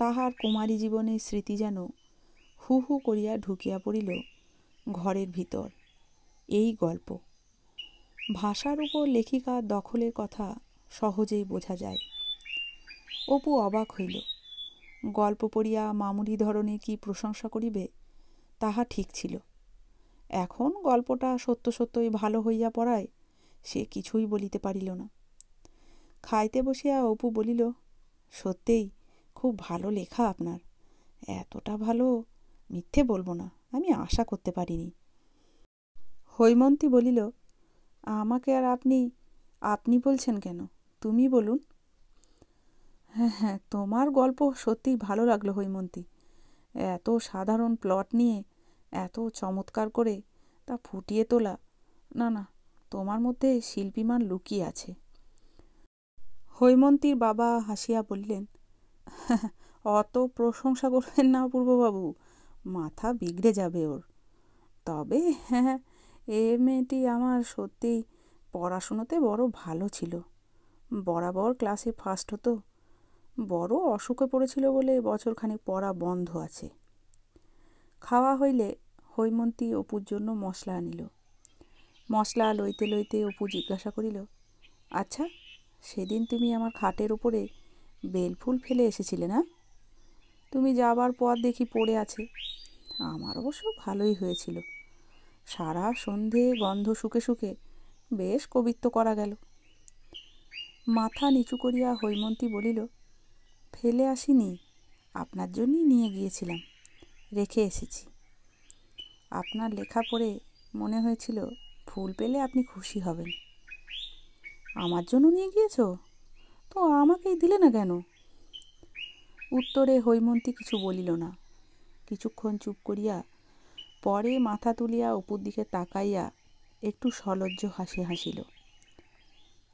তাহার কুমারী জীবনের স্মৃতি যেন হু হু করিয়া ঢুকিয়া পড়িল ঘরের ভিতর এই গল্প ভাষার উপর লেখিকা দখলের কথা সহজেই বোঝা যায় অপু অবাক হইল গল্প পড়িয়া মামুলি ধরনের কি প্রশংসা করিবে তাহা ঠিক ছিল এখন গল্পটা সত্য সত্যই ভালো হইয়া পড়ায় সে কিছুই বলিতে পারিল না খাইতে বসিয়া অপু বলিল সত্যিই খুব ভালো লেখা আপনার এতটা ভালো মিথ্যে বলবো না আমি আশা করতে পারিনি হৈমন্তী বলিল আমাকে আর আপনি আপনি বলছেন কেন তুমি বলুন হ্যাঁ হ্যাঁ তোমার গল্প সত্যিই ভালো লাগলো হৈমন্তী এত সাধারণ প্লট নিয়ে এত চমৎকার করে তা ফুটিয়ে তোলা না না তোমার মধ্যে শিল্পীমান লুকিয়ে আছে হৈমন্তীর বাবা হাসিয়া বললেন অত প্রশংসা করবেন না পূর্ববাবু মাথা বিগড়ে যাবে ওর তবে হ্যাঁ এ মেয়েটি আমার সত্যিই পড়াশুনোতে বড় ভালো ছিল বরাবর ক্লাসে ফার্স্ট হতো বড় অসুখে পড়েছিল বলে বছরখানেক পড়া বন্ধ আছে খাওয়া হইলে হৈমন্তী অপুর জন্য মশলা আনিল মশলা লইতে লইতে অপু জিজ্ঞাসা করিল আচ্ছা সেদিন তুমি আমার খাটের ওপরে বেলফুল ফেলে এসেছিলে না তুমি যাবার পর দেখি পড়ে আছে আমার অবশ্য ভালোই হয়েছিল সারা সন্ধে গন্ধ শুকে শুকে বেশ কবিত্ব করা গেল মাথা নিচু করিয়া হৈমন্তী বলিল ফেলে আসিনি আপনার জন্যই নিয়ে গিয়েছিলাম রেখে এসেছি আপনার লেখা পড়ে মনে হয়েছিল ফুল পেলে আপনি খুশি হবেন আমার জন্য নিয়ে গিয়েছো তো আমাকেই দিলে না কেন উত্তরে হৈমন্তী কিছু বলিল না কিছুক্ষণ চুপ করিয়া পরে মাথা তুলিয়া অপুর দিকে তাকাইয়া একটু সলজ্জ হাসি হাসিল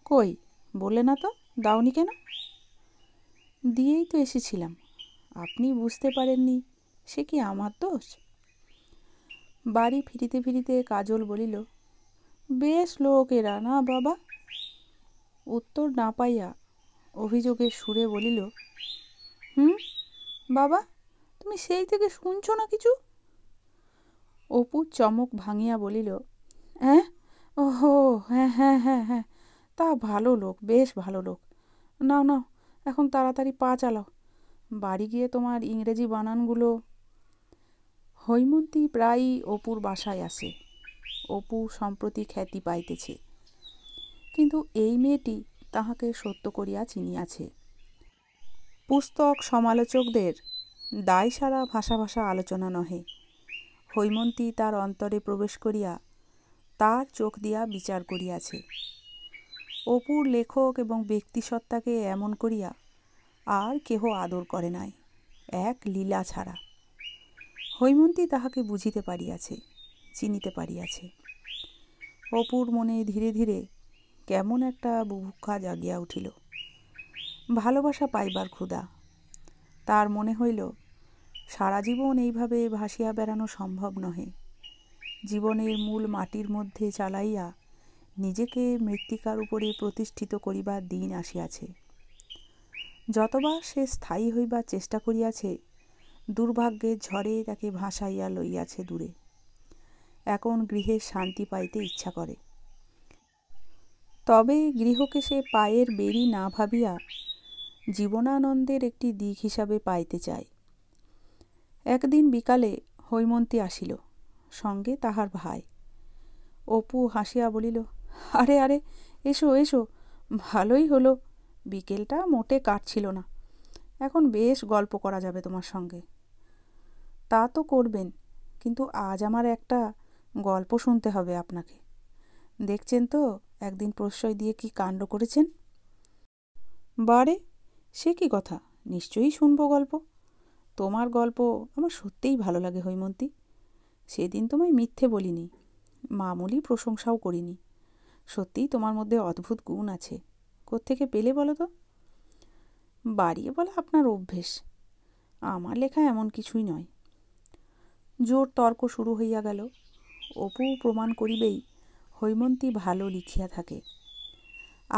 কই বললে না তো দাওনি কেন দিয়েই তো এসেছিলাম আপনি বুঝতে পারেননি সে কি আমার দোষ বাড়ি ফিরিতে ফিরিতে কাজল বলিল বেশ লোক এরা না বাবা উত্তর না পাইয়া অভিযোগের সুরে বলিল হুম বাবা তুমি সেই থেকে শুনছো না কিছু অপু চমক ভাঙিয়া বলিল হ্যাঁ হো হ্যাঁ হ্যাঁ হ্যাঁ হ্যাঁ তা ভালো লোক বেশ ভালো লোক নাও নাও এখন তাড়াতাড়ি পা চালাও বাড়ি গিয়ে তোমার ইংরেজি বানানগুলো হৈমন্তী প্রায়ই অপুর বাসায় আসে অপু সম্প্রতি খ্যাতি পাইতেছে কিন্তু এই মেয়েটি তাহাকে সত্য করিয়া চিনিয়াছে পুস্তক সমালোচকদের দায় সারা ভাষা ভাষা আলোচনা নহে হৈমন্তী তার অন্তরে প্রবেশ করিয়া তার চোখ দিয়া বিচার করিয়াছে অপুর লেখক এবং ব্যক্তিসত্তাকে এমন করিয়া আর কেহ আদর করে নাই এক লীলা ছাড়া হৈমন্তী তাহাকে বুঝিতে পারিয়াছে চিনিতে পারিয়াছে অপুর মনে ধীরে ধীরে কেমন একটা বুভুক্ষা জাগিয়া উঠিল ভালোবাসা পাইবার ক্ষুদা তার মনে হইল সারা জীবন এইভাবে ভাসিয়া বেড়ানো সম্ভব নহে জীবনের মূল মাটির মধ্যে চালাইয়া নিজেকে মৃত্তিকার উপরে প্রতিষ্ঠিত করিবার দিন আসিয়াছে যতবার সে স্থায়ী হইবার চেষ্টা করিয়াছে দুর্ভাগ্যের ঝড়ে তাকে ভাসাইয়া লইয়াছে দূরে এখন গৃহে শান্তি পাইতে ইচ্ছা করে তবে গৃহকে সে পায়ের বেরি না ভাবিয়া জীবনানন্দের একটি দিক হিসাবে পাইতে চায় একদিন বিকালে হৈমন্তী আসিল সঙ্গে তাহার ভাই অপু হাসিয়া বলিল আরে আরে এসো এসো ভালোই হলো বিকেলটা মোটে কাটছিল না এখন বেশ গল্প করা যাবে তোমার সঙ্গে তা তো করবেন কিন্তু আজ আমার একটা গল্প শুনতে হবে আপনাকে দেখছেন তো একদিন প্রশ্রয় দিয়ে কি কাণ্ড করেছেন বারে সে কি কথা নিশ্চয়ই শুনবো গল্প তোমার গল্প আমার সত্যিই ভালো লাগে হৈমন্তী সেদিন তোমায় মিথ্যে বলিনি মামুলি প্রশংসাও করিনি সত্যিই তোমার মধ্যে অদ্ভুত গুণ আছে কোত্থেকে পেলে বলো তো বাড়িয়ে বলা আপনার অভ্যেস আমার লেখা এমন কিছুই নয় জোর তর্ক শুরু হইয়া গেল অপু প্রমাণ করিবেই হৈমন্তী ভালো লিখিয়া থাকে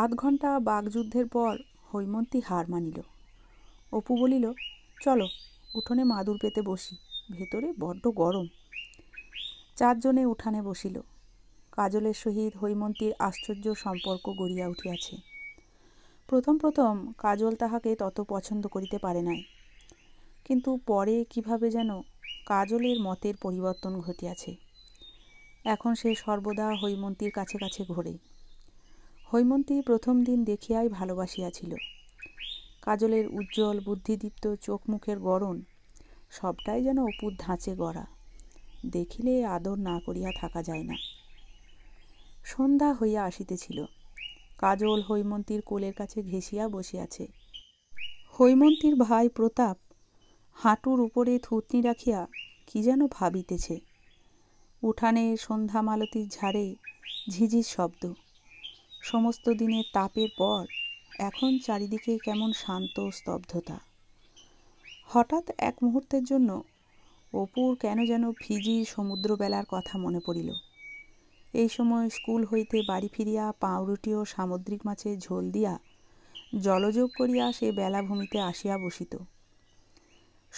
আধ ঘন্টা বাগযুদ্ধের পর হৈমন্তী হার মানিল অপু বলিল চলো উঠোনে মাদুর পেতে বসি ভেতরে বড্ড গরম চারজনে উঠানে বসিল কাজলের সহিত হৈমন্তীর আশ্চর্য সম্পর্ক গড়িয়া উঠিয়াছে প্রথম প্রথম কাজল তাহাকে তত পছন্দ করিতে পারে নাই কিন্তু পরে কিভাবে যেন কাজলের মতের পরিবর্তন ঘটিয়াছে এখন সে সর্বদা হৈমন্তীর কাছে কাছে ঘোরে হৈমন্তী প্রথম দিন দেখিয়াই ভালোবাসিয়াছিল কাজলের উজ্জ্বল বুদ্ধিদীপ্ত চোখ মুখের গড়ন সবটাই যেন অপুর ধাঁচে গড়া দেখিলে আদর না করিয়া থাকা যায় না সন্ধ্যা হইয়া আসিতেছিল কাজল হৈমন্তীর কোলের কাছে ঘেঁষিয়া বসিয়াছে হৈমন্তীর ভাই প্রতাপ হাঁটুর উপরে থুতনি রাখিয়া কি যেন ভাবিতেছে উঠানে সন্ধ্যা মালতির ঝাড়ে ঝিঝির শব্দ সমস্ত দিনের তাপের পর এখন চারিদিকে কেমন শান্ত স্তব্ধতা হঠাৎ এক মুহূর্তের জন্য অপুর কেন যেন ফিজি সমুদ্রবেলার কথা মনে পড়িল এই সময় স্কুল হইতে বাড়ি ফিরিয়া পাউরুটি ও সামুদ্রিক মাছের ঝোল দিয়া জলযোগ করিয়া সে বেলাভূমিতে আসিয়া বসিত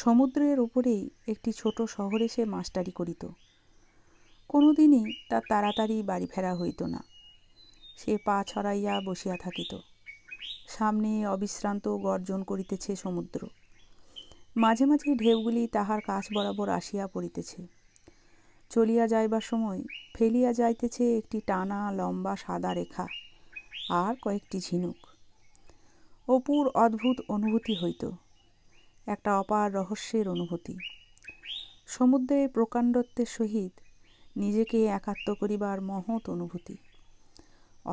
সমুদ্রের ওপরেই একটি ছোট শহরে সে মাস্টারি করিত কোনো দিনই তার তাড়াতাড়ি বাড়ি ফেরা হইত না সে পা ছড়াইয়া বসিয়া থাকিত সামনে অবিশ্রান্ত গর্জন করিতেছে সমুদ্র মাঝে মাঝে ঢেউগুলি তাহার কাছ বরাবর আসিয়া পড়িতেছে চলিয়া যাইবার সময় ফেলিয়া যাইতেছে একটি টানা লম্বা সাদা রেখা আর কয়েকটি ঝিনুক অপুর অদ্ভুত অনুভূতি হইত একটা অপার রহস্যের অনুভূতি সমুদ্রে প্রকাণ্ডত্বের সহিত নিজেকে একাত্ম করিবার মহৎ অনুভূতি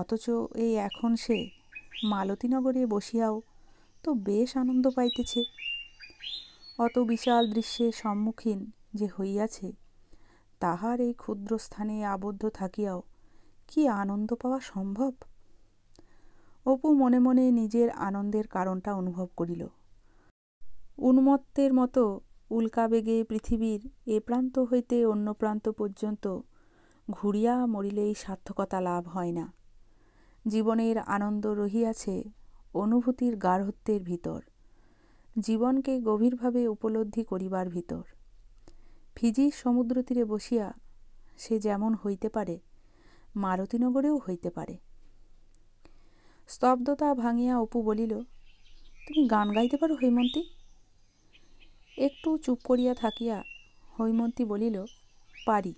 অথচ এই এখন সে মালতীনগরে বসিয়াও তো বেশ আনন্দ পাইতেছে অত বিশাল দৃশ্যের সম্মুখীন যে হইয়াছে তাহার এই ক্ষুদ্র স্থানে আবদ্ধ থাকিয়াও কি আনন্দ পাওয়া সম্ভব অপু মনে মনে নিজের আনন্দের কারণটা অনুভব করিল উন্মত্তের মতো উল্কাবেগে পৃথিবীর এ প্রান্ত হইতে অন্য প্রান্ত পর্যন্ত ঘুরিয়া মরিলেই সার্থকতা লাভ হয় না জীবনের আনন্দ রহিয়াছে অনুভূতির গার্হত্যের ভিতর জীবনকে গভীরভাবে উপলব্ধি করিবার ভিতর ফিজি সমুদ্র তীরে বসিয়া সে যেমন হইতে পারে মারতিনগরেও হইতে পারে স্তব্ধতা ভাঙিয়া অপু বলিল তুমি গান গাইতে পারো হৈমন্তী একটু চুপ করিয়া থাকিয়া হৈমন্তী বলিল পারি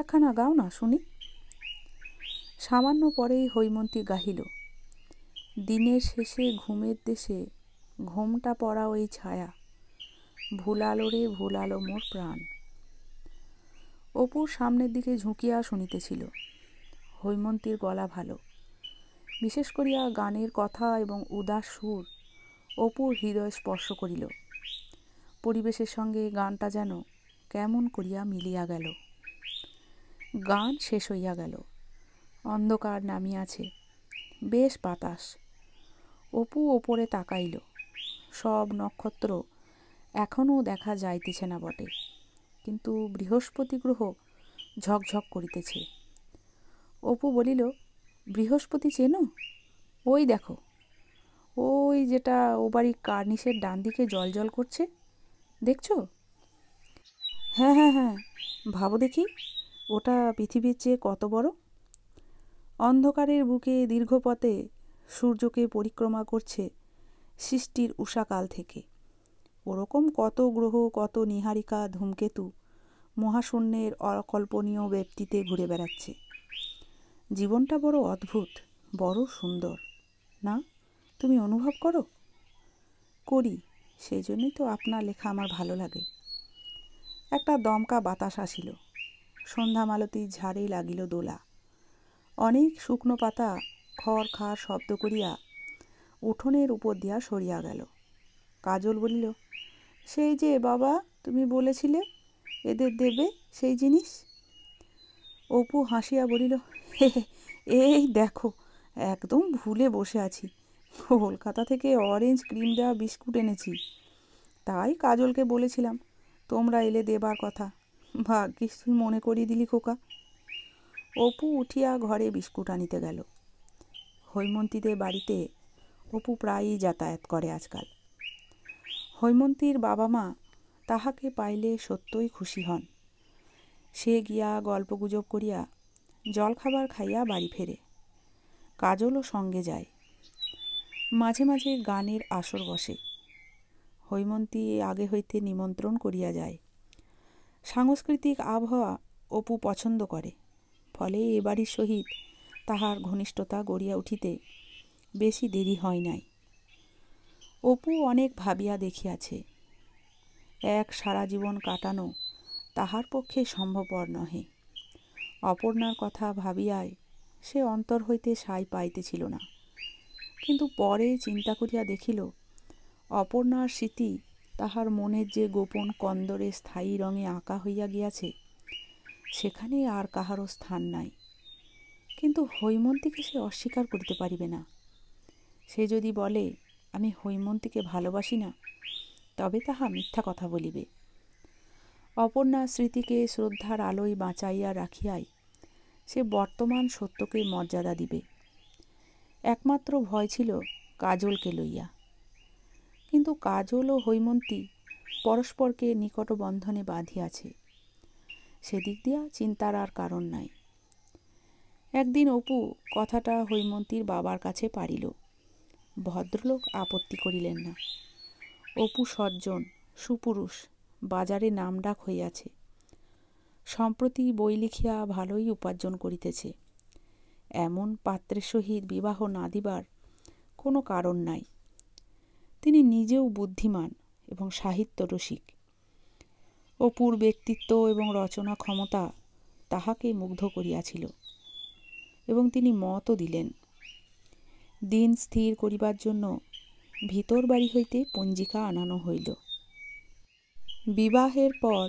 একখানা গাও না শুনি সামান্য পরেই হৈমন্তী গাহিল দিনের শেষে ঘুমের দেশে ঘোমটা পড়া ওই ছায়া ভুলালো রে ভুলালো মোর প্রাণ অপুর সামনের দিকে ঝুঁকিয়া শুনিতেছিল হৈমন্তীর গলা ভালো বিশেষ করিয়া গানের কথা এবং উদাস সুর অপুর হৃদয় স্পর্শ করিল পরিবেশের সঙ্গে গানটা যেন কেমন করিয়া মিলিয়া গেল গান শেষ হইয়া গেল অন্ধকার নামিয়াছে বেশ বাতাস অপু ওপরে তাকাইল সব নক্ষত্র এখনও দেখা যাইতেছে না বটে কিন্তু বৃহস্পতি গ্রহ ঝকঝক করিতেছে অপু বলিল বৃহস্পতি চেনো ওই দেখো ওই যেটা ও বাড়ি কার্নিশের ডান দিকে জল জল করছে দেখছো হ্যাঁ হ্যাঁ হ্যাঁ ভাবো দেখি ওটা পৃথিবীর চেয়ে কত বড় অন্ধকারের বুকে দীর্ঘপথে সূর্যকে পরিক্রমা করছে সৃষ্টির উষাকাল থেকে ওরকম কত গ্রহ কত নিহারিকা ধূমকেতু মহাশূন্যের অকল্পনীয় ব্যক্তিতে ঘুরে বেড়াচ্ছে জীবনটা বড় অদ্ভুত বড় সুন্দর না তুমি অনুভব করো করি সেই জন্যই তো আপনার লেখা আমার ভালো লাগে একটা দমকা বাতাস আসিল সন্ধ্যামালতি ঝাড়ে লাগিল দোলা অনেক শুকনো পাতা খড় খাড় শব্দ করিয়া উঠোনের উপর দিয়া সরিয়া গেল কাজল বলিল সেই যে বাবা তুমি বলেছিলে এদের দেবে সেই জিনিস অপু হাসিয়া বলিল হে এই দেখো একদম ভুলে বসে আছি কলকাতা থেকে অরেঞ্জ ক্রিম দেওয়া বিস্কুট এনেছি তাই কাজলকে বলেছিলাম তোমরা এলে দেবার কথা ভাগ্যিস তুই মনে করিয়ে দিলি খোকা অপু উঠিয়া ঘরে বিস্কুট আনিতে গেল হৈমন্তীদের বাড়িতে অপু প্রায়ই যাতায়াত করে আজকাল হৈমন্তীর বাবা মা তাহাকে পাইলে সত্যই খুশি হন সে গিয়া গল্পগুজব করিয়া জলখাবার খাইয়া বাড়ি ফেরে কাজলও সঙ্গে যায় মাঝে মাঝে গানের আসর বসে হৈমন্তী আগে হইতে নিমন্ত্রণ করিয়া যায় সাংস্কৃতিক আবহাওয়া অপু পছন্দ করে ফলে এ বাড়ির সহিত তাহার ঘনিষ্ঠতা গড়িয়া উঠিতে বেশি দেরি হয় নাই অপু অনেক ভাবিয়া দেখিয়াছে এক সারা জীবন কাটানো তাহার পক্ষে সম্ভবপর নহে অপর্ণার কথা ভাবিয়ায় সে অন্তর হইতে সাই পাইতেছিল না কিন্তু পরে চিন্তা করিয়া দেখিল অপর্ণার স্মৃতি তাহার মনের যে গোপন কন্দরে স্থায়ী রঙে আঁকা হইয়া গিয়াছে সেখানে আর কাহারও স্থান নাই কিন্তু হৈমন্তীকে সে অস্বীকার করিতে পারিবে না সে যদি বলে আমি হৈমন্তীকে ভালোবাসি না তবে তাহা মিথ্যা কথা বলিবে অপর্ণা স্মৃতিকে শ্রদ্ধার আলোয় বাঁচাইয়া রাখিয়াই সে বর্তমান সত্যকে মর্যাদা দিবে একমাত্র ভয় ছিল কাজলকে লইয়া কিন্তু কাজল ও হৈমন্তী পরস্পরকে নিকট বন্ধনে বাঁধিয়াছে সেদিক দিয়া চিন্তার আর কারণ নাই একদিন অপু কথাটা হৈমন্তীর বাবার কাছে পারিল ভদ্রলোক আপত্তি করিলেন না অপু সজ্জন সুপুরুষ বাজারে নামডাক হইয়াছে সম্প্রতি বই লিখিয়া ভালোই উপার্জন করিতেছে এমন পাত্রের সহিত বিবাহ না দিবার কোনো কারণ নাই তিনি নিজেও বুদ্ধিমান এবং সাহিত্য রসিক অপুর ব্যক্তিত্ব এবং রচনা ক্ষমতা তাহাকে মুগ্ধ করিয়াছিল এবং তিনি মতও দিলেন দিন স্থির করিবার জন্য ভিতর বাড়ি হইতে পঞ্জিকা আনানো হইল বিবাহের পর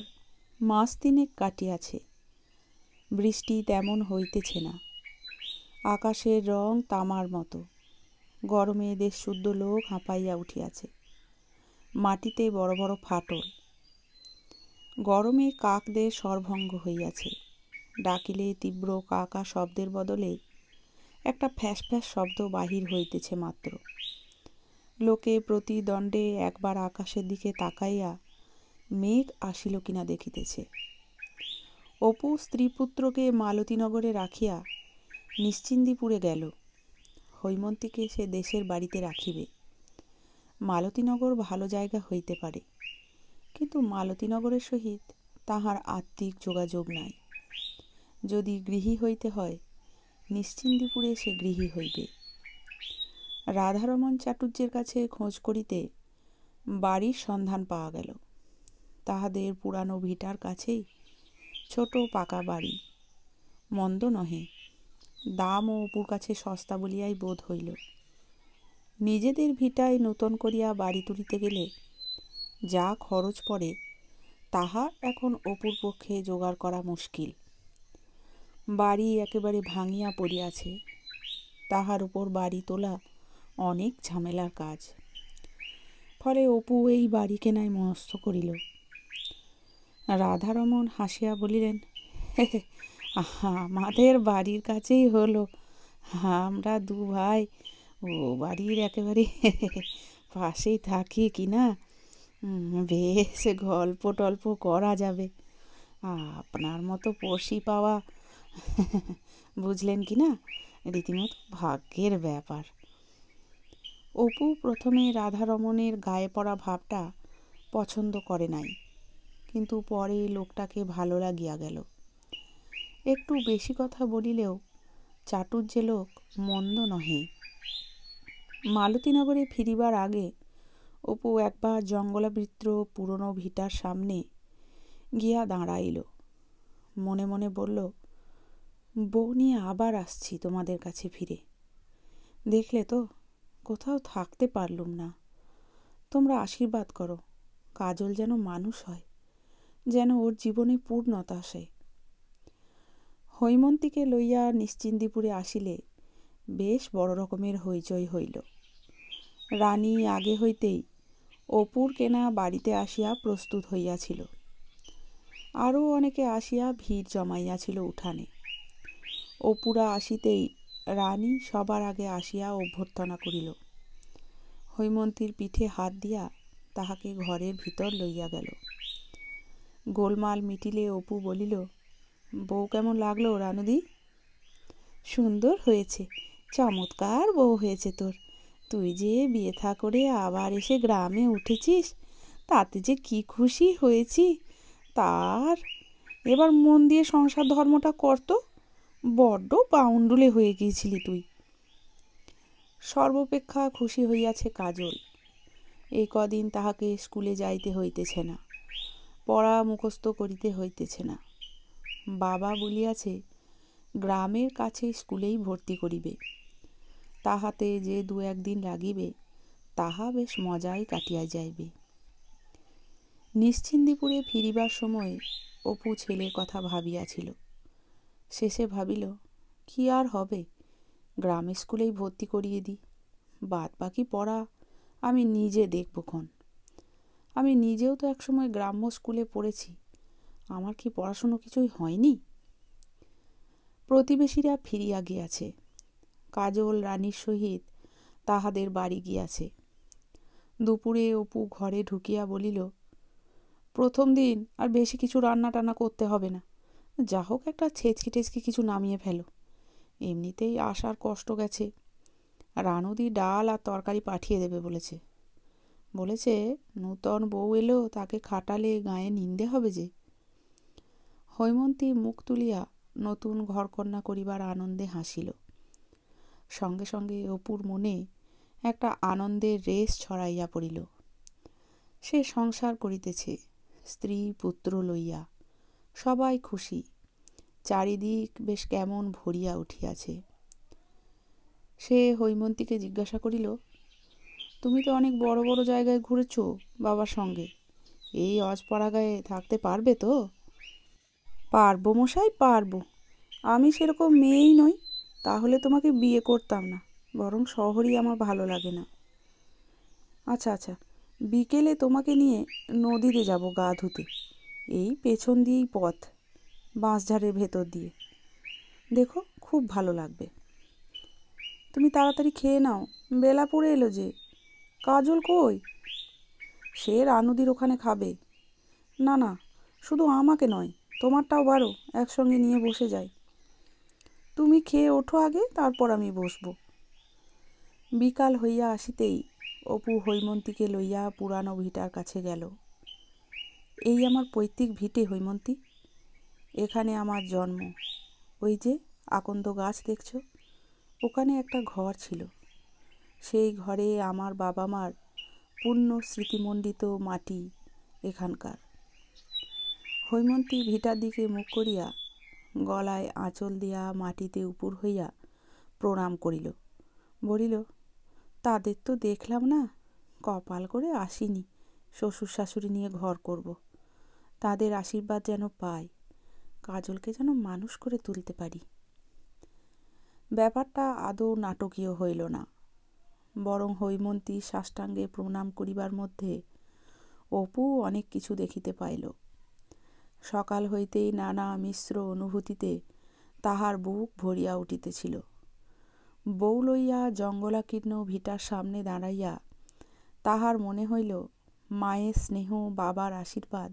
মাস তিনেক কাটিয়াছে বৃষ্টি তেমন হইতেছে না আকাশের রং তামার মতো গরমে দেশ শুদ্ধ লোক হাঁপাইয়া উঠিয়াছে মাটিতে বড় বড় ফাটল গরমে কাকদের সর্বঙ্গ হইয়াছে ডাকিলে তীব্র কাকা শব্দের বদলে একটা ফ্যাস ফ্যাস শব্দ বাহির হইতেছে মাত্র লোকে প্রতি দণ্ডে একবার আকাশের দিকে তাকাইয়া মেঘ আসিল কিনা দেখিতেছে অপু স্ত্রীপুত্রকে মালতীনগরে রাখিয়া নিশ্চিন্দিপুরে গেল হৈমন্তীকে সে দেশের বাড়িতে রাখিবে মালতীনগর ভালো জায়গা হইতে পারে কিন্তু মালতীনগরের সহিত তাহার আত্মিক যোগাযোগ নাই যদি গৃহী হইতে হয় নিশ্চিন্দিপুরে সে গৃহী হইবে রাধারমণ চাটুর্যের কাছে খোঁজ করিতে বাড়ির সন্ধান পাওয়া গেল তাহাদের পুরানো ভিটার কাছেই ছোট পাকা বাড়ি মন্দ নহে দামও অপুর কাছে সস্তা বলিয়াই বোধ হইল নিজেদের ভিটায় নূতন করিয়া বাড়ি তুলিতে গেলে যা খরচ পড়ে তাহা এখন অপুর পক্ষে জোগাড় করা মুশকিল বাড়ি একেবারে ভাঙিয়া পড়িয়াছে তাহার উপর বাড়ি তোলা অনেক ঝামেলার কাজ ফলে অপু এই বাড়ি কেনায় মনস্থ করিল রাধারমন হাসিয়া বলিলেন আমাদের বাড়ির কাছেই হলো আমরা দু ভাই ও বাড়ির একেবারে পাশেই থাকি কি না বেশ গল্প টল্প করা যাবে আপনার মতো পশি পাওয়া বুঝলেন কি না রীতিমতো ভাগ্যের ব্যাপার অপু প্রথমে রাধারমণের গায়ে পড়া ভাবটা পছন্দ করে নাই কিন্তু পরে লোকটাকে ভালো লাগিয়া গেল একটু বেশি কথা বলিলেও চাটুর্যে লোক মন্দ নহে মালতীনগরে ফিরিবার আগে অপু একবার জঙ্গলাবৃত্ত পুরনো ভিটার সামনে গিয়া দাঁড়াইল মনে মনে বলল বউ নিয়ে আবার আসছি তোমাদের কাছে ফিরে দেখলে তো কোথাও থাকতে পারলুম না তোমরা আশীর্বাদ করো কাজল যেন মানুষ হয় যেন ওর জীবনে পূর্ণতা আসে হৈমন্তীকে লইয়া নিশ্চিন্দিপুরে আসিলে বেশ বড় রকমের হইচই হইল রানী আগে হইতেই অপুর কেনা বাড়িতে আসিয়া প্রস্তুত হইয়াছিল আরও অনেকে আসিয়া ভিড় জমাইয়াছিল উঠানে অপুরা আসিতেই রানী সবার আগে আসিয়া অভ্যর্থনা করিল হৈমন্তীর পিঠে হাত দিয়া তাহাকে ঘরের ভিতর লইয়া গেল গোলমাল মিটিলে অপু বলিল বউ কেমন লাগলো রানুদি সুন্দর হয়েছে চমৎকার বউ হয়েছে তোর তুই যে বিয়ে থা করে আবার এসে গ্রামে উঠেছিস তাতে যে কি খুশি হয়েছি তার এবার মন দিয়ে সংসার ধর্মটা করতো বড্ড বাউন্ডুলে হয়ে গিয়েছিলি তুই সর্বপেক্ষা খুশি হইয়াছে কাজল এই কদিন তাহাকে স্কুলে যাইতে হইতেছে না পড়া মুখস্থ করিতে হইতেছে না বাবা বলিয়াছে গ্রামের কাছে স্কুলেই ভর্তি করিবে তাহাতে যে দু একদিন লাগিবে তাহা বেশ মজাই কাটিয়া যাইবে নিশ্চিন্দিপুরে ফিরিবার সময় অপু ছেলের কথা ভাবিয়াছিল শেষে ভাবিল কি আর হবে গ্রাম স্কুলেই ভর্তি করিয়ে দিই বাদ বাকি পড়া আমি নিজে দেখবক্ষণ আমি নিজেও তো একসময় গ্রাম্য স্কুলে পড়েছি আমার কি পড়াশুনো কিছুই হয়নি প্রতিবেশীরা ফিরিয়া গিয়াছে কাজল রানীর সহিত তাহাদের বাড়ি গিয়াছে দুপুরে অপু ঘরে ঢুকিয়া বলিল প্রথম দিন আর বেশি কিছু রান্না টান্না করতে হবে না যা হোক একটা ছেচকি টেচকি কিছু নামিয়ে ফেলো এমনিতেই আসার কষ্ট গেছে রানুদি ডাল আর তরকারি পাঠিয়ে দেবে বলেছে বলেছে নূতন বউ এলো তাকে খাটালে গায়ে নিন্দে হবে যে হৈমন্তী মুখ তুলিয়া নতুন ঘরকন্যা করিবার আনন্দে হাসিল সঙ্গে সঙ্গে অপুর মনে একটা আনন্দের রেশ ছড়াইয়া পড়িল সে সংসার করিতেছে স্ত্রী পুত্র লইয়া সবাই খুশি চারিদিক বেশ কেমন ভরিয়া উঠিয়াছে সে হৈমন্তীকে জিজ্ঞাসা করিল তুমি তো অনেক বড় বড় জায়গায় ঘুরেছ বাবার সঙ্গে এই অজপাড়া গায়ে থাকতে পারবে তো পারবো মশাই পারবো আমি সেরকম মেয়েই নই তাহলে তোমাকে বিয়ে করতাম না বরং শহরই আমার ভালো লাগে না আচ্ছা আচ্ছা বিকেলে তোমাকে নিয়ে নদীতে যাব গা ধুতে এই পেছন দিয়েই পথ বাঁশঝাড়ের ভেতর দিয়ে দেখো খুব ভালো লাগবে তুমি তাড়াতাড়ি খেয়ে নাও বেলা পড়ে এলো যে কাজল কই সে রানুদির ওখানে খাবে না না শুধু আমাকে নয় তোমারটাও বারো একসঙ্গে নিয়ে বসে যাই তুমি খেয়ে ওঠো আগে তারপর আমি বসব বিকাল হইয়া আসিতেই অপু হৈমন্তীকে লইয়া পুরানো ভিটার কাছে গেল এই আমার পৈতৃক ভিটে হৈমন্তী এখানে আমার জন্ম ওই যে আকন্দ গাছ দেখছ ওখানে একটা ঘর ছিল সেই ঘরে আমার বাবা মার পূর্ণ স্মৃতিমণ্ডিত মাটি এখানকার হৈমন্তী ভিটার দিকে মুখ করিয়া গলায় আঁচল দিয়া মাটিতে উপুর হইয়া প্রণাম করিল বলিল তাদের তো দেখলাম না কপাল করে আসিনি শ্বশুর শাশুড়ি নিয়ে ঘর করব। তাদের আশীর্বাদ যেন পাই কাজলকে যেন মানুষ করে তুলতে পারি ব্যাপারটা আদৌ নাটকীয় হইল না বরং হৈমন্তী সাষ্টাঙ্গে প্রণাম করিবার মধ্যে অপু অনেক কিছু দেখিতে পাইল সকাল হইতেই নানা মিশ্র অনুভূতিতে তাহার বুক ভরিয়া উঠিতেছিল বউ লইয়া জঙ্গলাকীর্ণ ভিটার সামনে দাঁড়াইয়া তাহার মনে হইল মায়ের স্নেহ বাবার আশীর্বাদ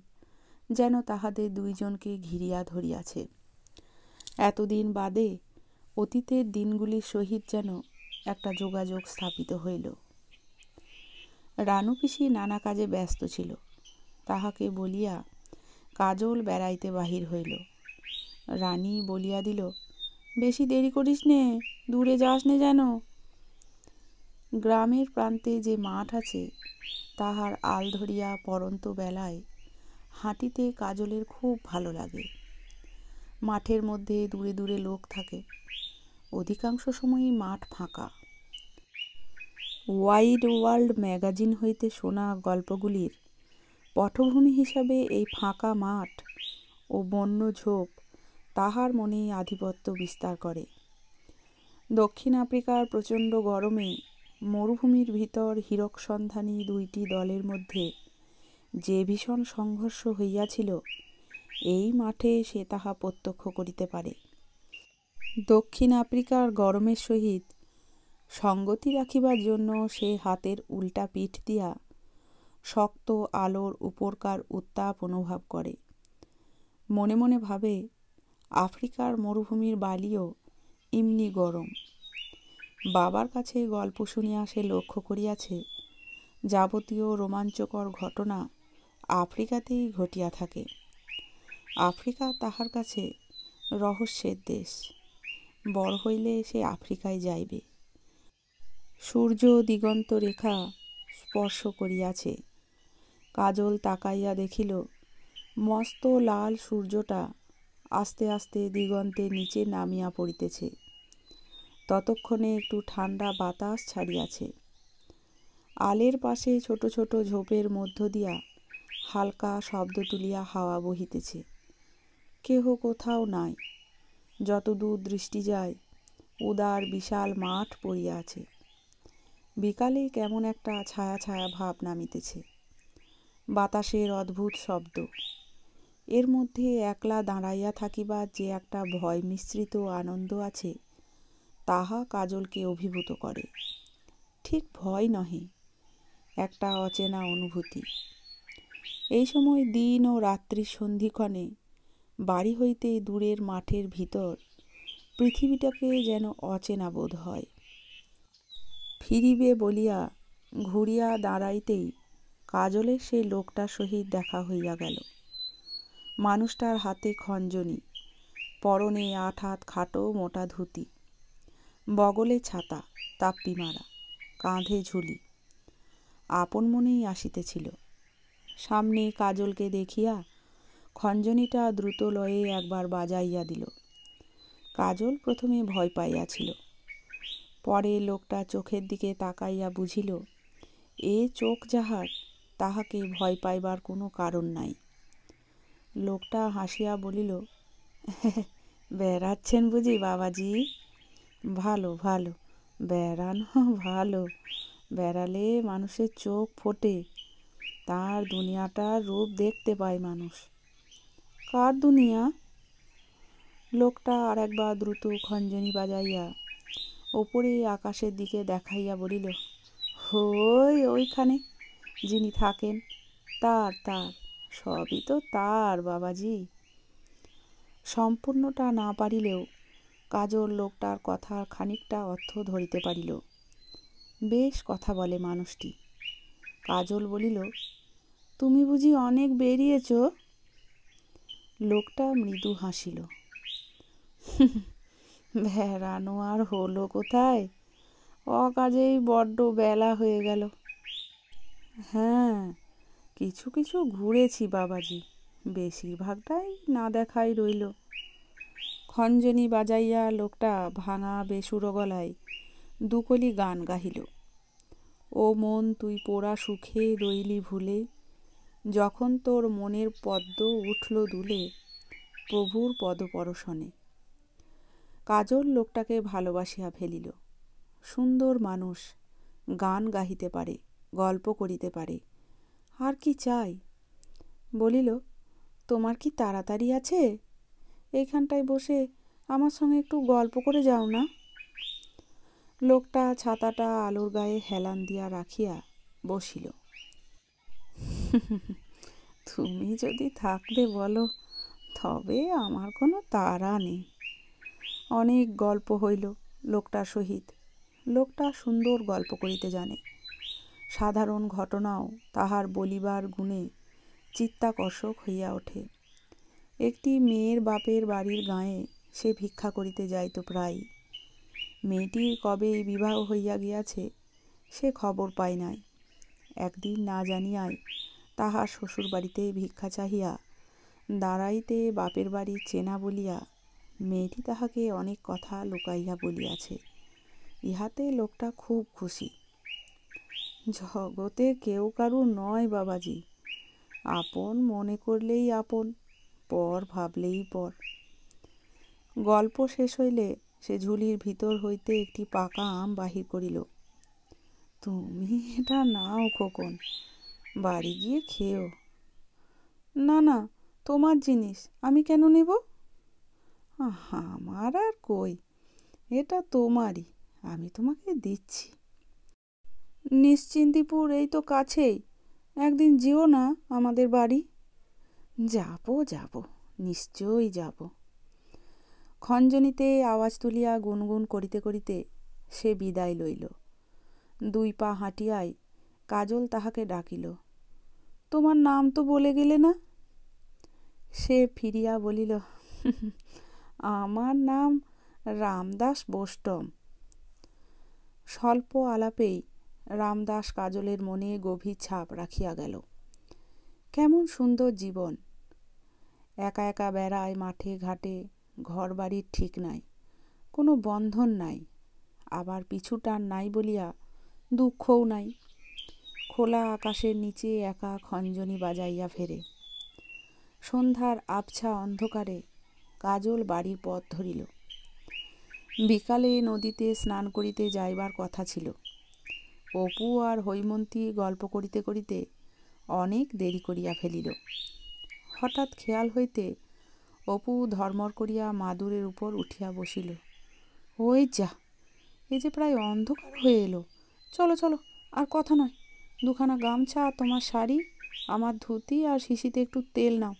যেন তাহাদের দুইজনকে ঘিরিয়া ধরিয়াছে এতদিন বাদে অতীতের দিনগুলির সহিত যেন একটা যোগাযোগ স্থাপিত হইল রানু পিসি নানা কাজে ব্যস্ত ছিল তাহাকে বলিয়া কাজল বেড়াইতে বাহির হইল রানী বলিয়া দিল বেশি দেরি করিস নে দূরে যাস নে যেন গ্রামের প্রান্তে যে মাঠ আছে তাহার আল ধরিয়া পরন্ত বেলায় হাঁটিতে কাজলের খুব ভালো লাগে মাঠের মধ্যে দূরে দূরে লোক থাকে অধিকাংশ সময়ই মাঠ ফাঁকা ওয়াইড ওয়ার্ল্ড ম্যাগাজিন হইতে শোনা গল্পগুলির পটভূমি হিসাবে এই ফাঁকা মাঠ ও বন্য ঝোপ তাহার মনে আধিপত্য বিস্তার করে দক্ষিণ আফ্রিকার প্রচণ্ড গরমে মরুভূমির ভিতর হীরক সন্ধানী দুইটি দলের মধ্যে যে ভীষণ সংঘর্ষ হইয়াছিল এই মাঠে সে তাহা প্রত্যক্ষ করিতে পারে দক্ষিণ আফ্রিকার গরমের সহিত সঙ্গতি রাখিবার জন্য সে হাতের উল্টা পিঠ দিয়া শক্ত আলোর উপরকার উত্তাপ অনুভব করে মনে মনে ভাবে আফ্রিকার মরুভূমির বালিও এমনি গরম বাবার কাছে গল্প শুনিয়া সে লক্ষ্য করিয়াছে যাবতীয় রোমাঞ্চকর ঘটনা আফ্রিকাতেই ঘটিয়া থাকে আফ্রিকা তাহার কাছে রহস্যের দেশ বড় হইলে সে আফ্রিকায় যাইবে সূর্য দিগন্ত রেখা স্পর্শ করিয়াছে কাজল তাকাইয়া দেখিল মস্ত লাল সূর্যটা আস্তে আস্তে দিগন্তে নিচে নামিয়া পড়িতেছে ততক্ষণে একটু ঠান্ডা বাতাস ছাড়িয়াছে আলের পাশে ছোট ছোট ঝোপের মধ্য দিয়া হালকা শব্দ তুলিয়া হাওয়া বহিতেছে কেহ কোথাও নাই যতদূর দৃষ্টি যায় উদার বিশাল মাঠ পড়িয়া আছে বিকালে কেমন একটা ছায়া ছায়া ভাব নামিতেছে বাতাসের অদ্ভুত শব্দ এর মধ্যে একলা দাঁড়াইয়া থাকিবার যে একটা ভয় মিশ্রিত আনন্দ আছে তাহা কাজলকে অভিভূত করে ঠিক ভয় নহে একটা অচেনা অনুভূতি এই সময় দিন ও রাত্রি সন্ধিক্ষণে বাড়ি হইতে দূরের মাঠের ভিতর পৃথিবীটাকে যেন অচেনা বোধ হয় ফিরিবে বলিয়া ঘুরিয়া দাঁড়াইতেই কাজলের সেই লোকটার সহিত দেখা হইয়া গেল মানুষটার হাতে খঞ্জনি পরনে আট হাত খাটো মোটা ধুতি বগলে ছাতা তাপ্পি মারা কাঁধে ঝুলি আপন মনেই আসিতেছিল সামনে কাজলকে দেখিয়া খঞ্জনিটা দ্রুত লয়ে একবার বাজাইয়া দিল কাজল প্রথমে ভয় পাইয়াছিল পরে লোকটা চোখের দিকে তাকাইয়া বুঝিল এ চোখ যাহার তাহাকে ভয় পাইবার কোনো কারণ নাই লোকটা হাসিয়া বলিল বেড়াচ্ছেন বুঝি বাবাজি ভালো ভালো বেড়ানো ভালো বেড়ালে মানুষের চোখ ফোটে তার দুনিয়াটার রূপ দেখতে পায় মানুষ কার দুনিয়া লোকটা আর একবার দ্রুত খঞ্জনি বাজাইয়া ওপরে আকাশের দিকে দেখাইয়া বলিল হই ওইখানে যিনি থাকেন তার তার সবই তো তার বাবাজি সম্পূর্ণটা না পারিলেও কাজল লোকটার কথার খানিকটা অর্থ ধরিতে পারিল বেশ কথা বলে মানুষটি কাজল বলিল তুমি বুঝি অনেক বেরিয়েছ লোকটা মৃদু হাসিল বেড়ানো হ্যাঁ আর হলো কোথায় অকাজেই বড্ড বেলা হয়ে গেল হ্যাঁ কিছু কিছু ঘুরেছি বাবাজি বেশিরভাগটাই না দেখাই রইল খঞ্জনি বাজাইয়া লোকটা ভাঙা বেসুরো গলায় দুকলি গান গাহিল ও মন তুই পোড়া সুখে রইলি ভুলে যখন তোর মনের পদ্ম উঠল দুলে প্রভুর পদপরশনে কাজল লোকটাকে ভালোবাসিয়া ফেলিল সুন্দর মানুষ গান গাহিতে পারে গল্প করিতে পারে আর কি চাই বলিল তোমার কি তাড়াতাড়ি আছে এইখানটায় বসে আমার সঙ্গে একটু গল্প করে যাও না লোকটা ছাতাটা আলোর গায়ে হেলান দিয়া রাখিয়া বসিল তুমি যদি থাকবে বলো তবে আমার কোনো তারা নেই অনেক গল্প হইল লোকটার সহিত লোকটা সুন্দর গল্প করিতে জানে সাধারণ ঘটনাও তাহার বলিবার গুণে চিত্তাকর্ষক হইয়া ওঠে একটি মেয়ের বাপের বাড়ির গাঁয়ে সে ভিক্ষা করিতে যাইত প্রায় মেয়েটির কবে বিবাহ হইয়া গিয়াছে সে খবর পায় নাই একদিন না জানিয়াই তাহার শ্বশুর বাড়িতে ভিক্ষা চাহিয়া দাঁড়াইতে বাপের বাড়ি চেনা বলিয়া মেয়েটি তাহাকে অনেক কথা লুকাইয়া বলিয়াছে ইহাতে লোকটা খুব খুশি জগতে কেউ কারু নয় বাবাজি আপন মনে করলেই আপন পর ভাবলেই পর গল্প শেষ হইলে সে ঝুলির ভিতর হইতে একটি পাকা আম বাহির করিল তুমি এটা নাও খোকন বাড়ি গিয়ে খেও না না তোমার জিনিস আমি কেন নেব আমার আর কই এটা তোমারই আমি তোমাকে দিচ্ছি নিশ্চিন্তিপুর এই তো কাছেই একদিন যেও না আমাদের বাড়ি যাব যাব নিশ্চয়ই যাব খঞ্জনিতে আওয়াজ তুলিয়া গুনগুন করিতে করিতে সে বিদায় লইল দুই পা হাঁটিয়াই কাজল তাহাকে ডাকিল তোমার নাম তো বলে গেলে না সে ফিরিয়া বলিল আমার নাম রামদাস বৈষ্টম স্বল্প আলাপেই রামদাস কাজলের মনে গভীর ছাপ রাখিয়া গেল কেমন সুন্দর জীবন একা একা বেড়ায় মাঠে ঘাটে ঘর বাড়ির ঠিক নাই কোনো বন্ধন নাই আবার পিছুটার নাই বলিয়া দুঃখও নাই খোলা আকাশের নিচে একা খঞ্জনি বাজাইয়া ফেরে সন্ধ্যার আবছা অন্ধকারে কাজল বাড়ির পথ ধরিল বিকালে নদীতে স্নান করিতে যাইবার কথা ছিল অপু আর হৈমন্তী গল্প করিতে করিতে অনেক দেরি করিয়া ফেলিল হঠাৎ খেয়াল হইতে অপু ধর্মর করিয়া মাদুরের উপর উঠিয়া বসিল ওই যা এ যে প্রায় অন্ধকার হয়ে এলো চলো চলো আর কথা নয় দুখানা গামছা তোমার শাড়ি আমার ধুতি আর শিশিতে একটু তেল নাও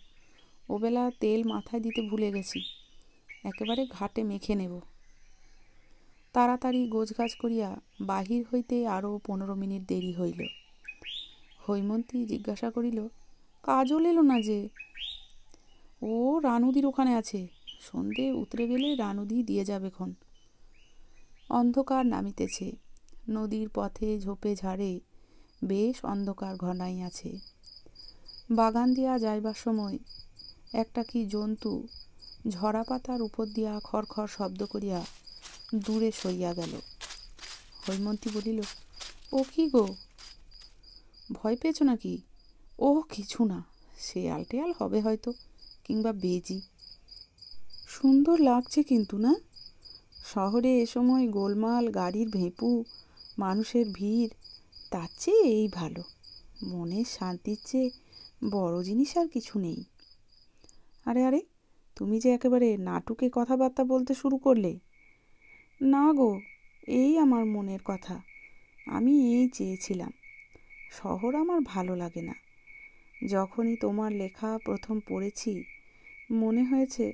ওবেলা তেল মাথায় দিতে ভুলে গেছি একেবারে ঘাটে মেখে নেবো তাড়াতাড়ি গোছগাছ করিয়া বাহির হইতে আরও পনেরো মিনিট দেরি হইল হৈমন্তী জিজ্ঞাসা করিল কাজল এলো না যে ও রানুদির ওখানে আছে সন্ধে উতরে গেলে রানুদি দিয়ে যাবেক্ষণ অন্ধকার নামিতেছে নদীর পথে ঝোপে ঝাড়ে বেশ অন্ধকার আছে বাগান দিয়া যাইবার সময় একটা কি জন্তু ঝরা পাতার উপর দিয়া খড়খড় শব্দ করিয়া দূরে সরিয়া গেল হৈমন্তী বলিল ও কি গো ভয় পেয়েছ নাকি ও কিছু না সে আলটেয়াল হবে হয়তো কিংবা বেজি সুন্দর লাগছে কিন্তু না শহরে এ সময় গোলমাল গাড়ির ভেঁপু মানুষের ভিড় তার চেয়ে এই ভালো মনের শান্তির চেয়ে বড় জিনিস আর কিছু নেই আরে আরে তুমি যে একেবারে নাটুকে কথাবার্তা বলতে শুরু করলে না গো এই আমার মনের কথা আমি এই চেয়েছিলাম শহর আমার ভালো লাগে না যখনই তোমার লেখা প্রথম পড়েছি মনে হয়েছে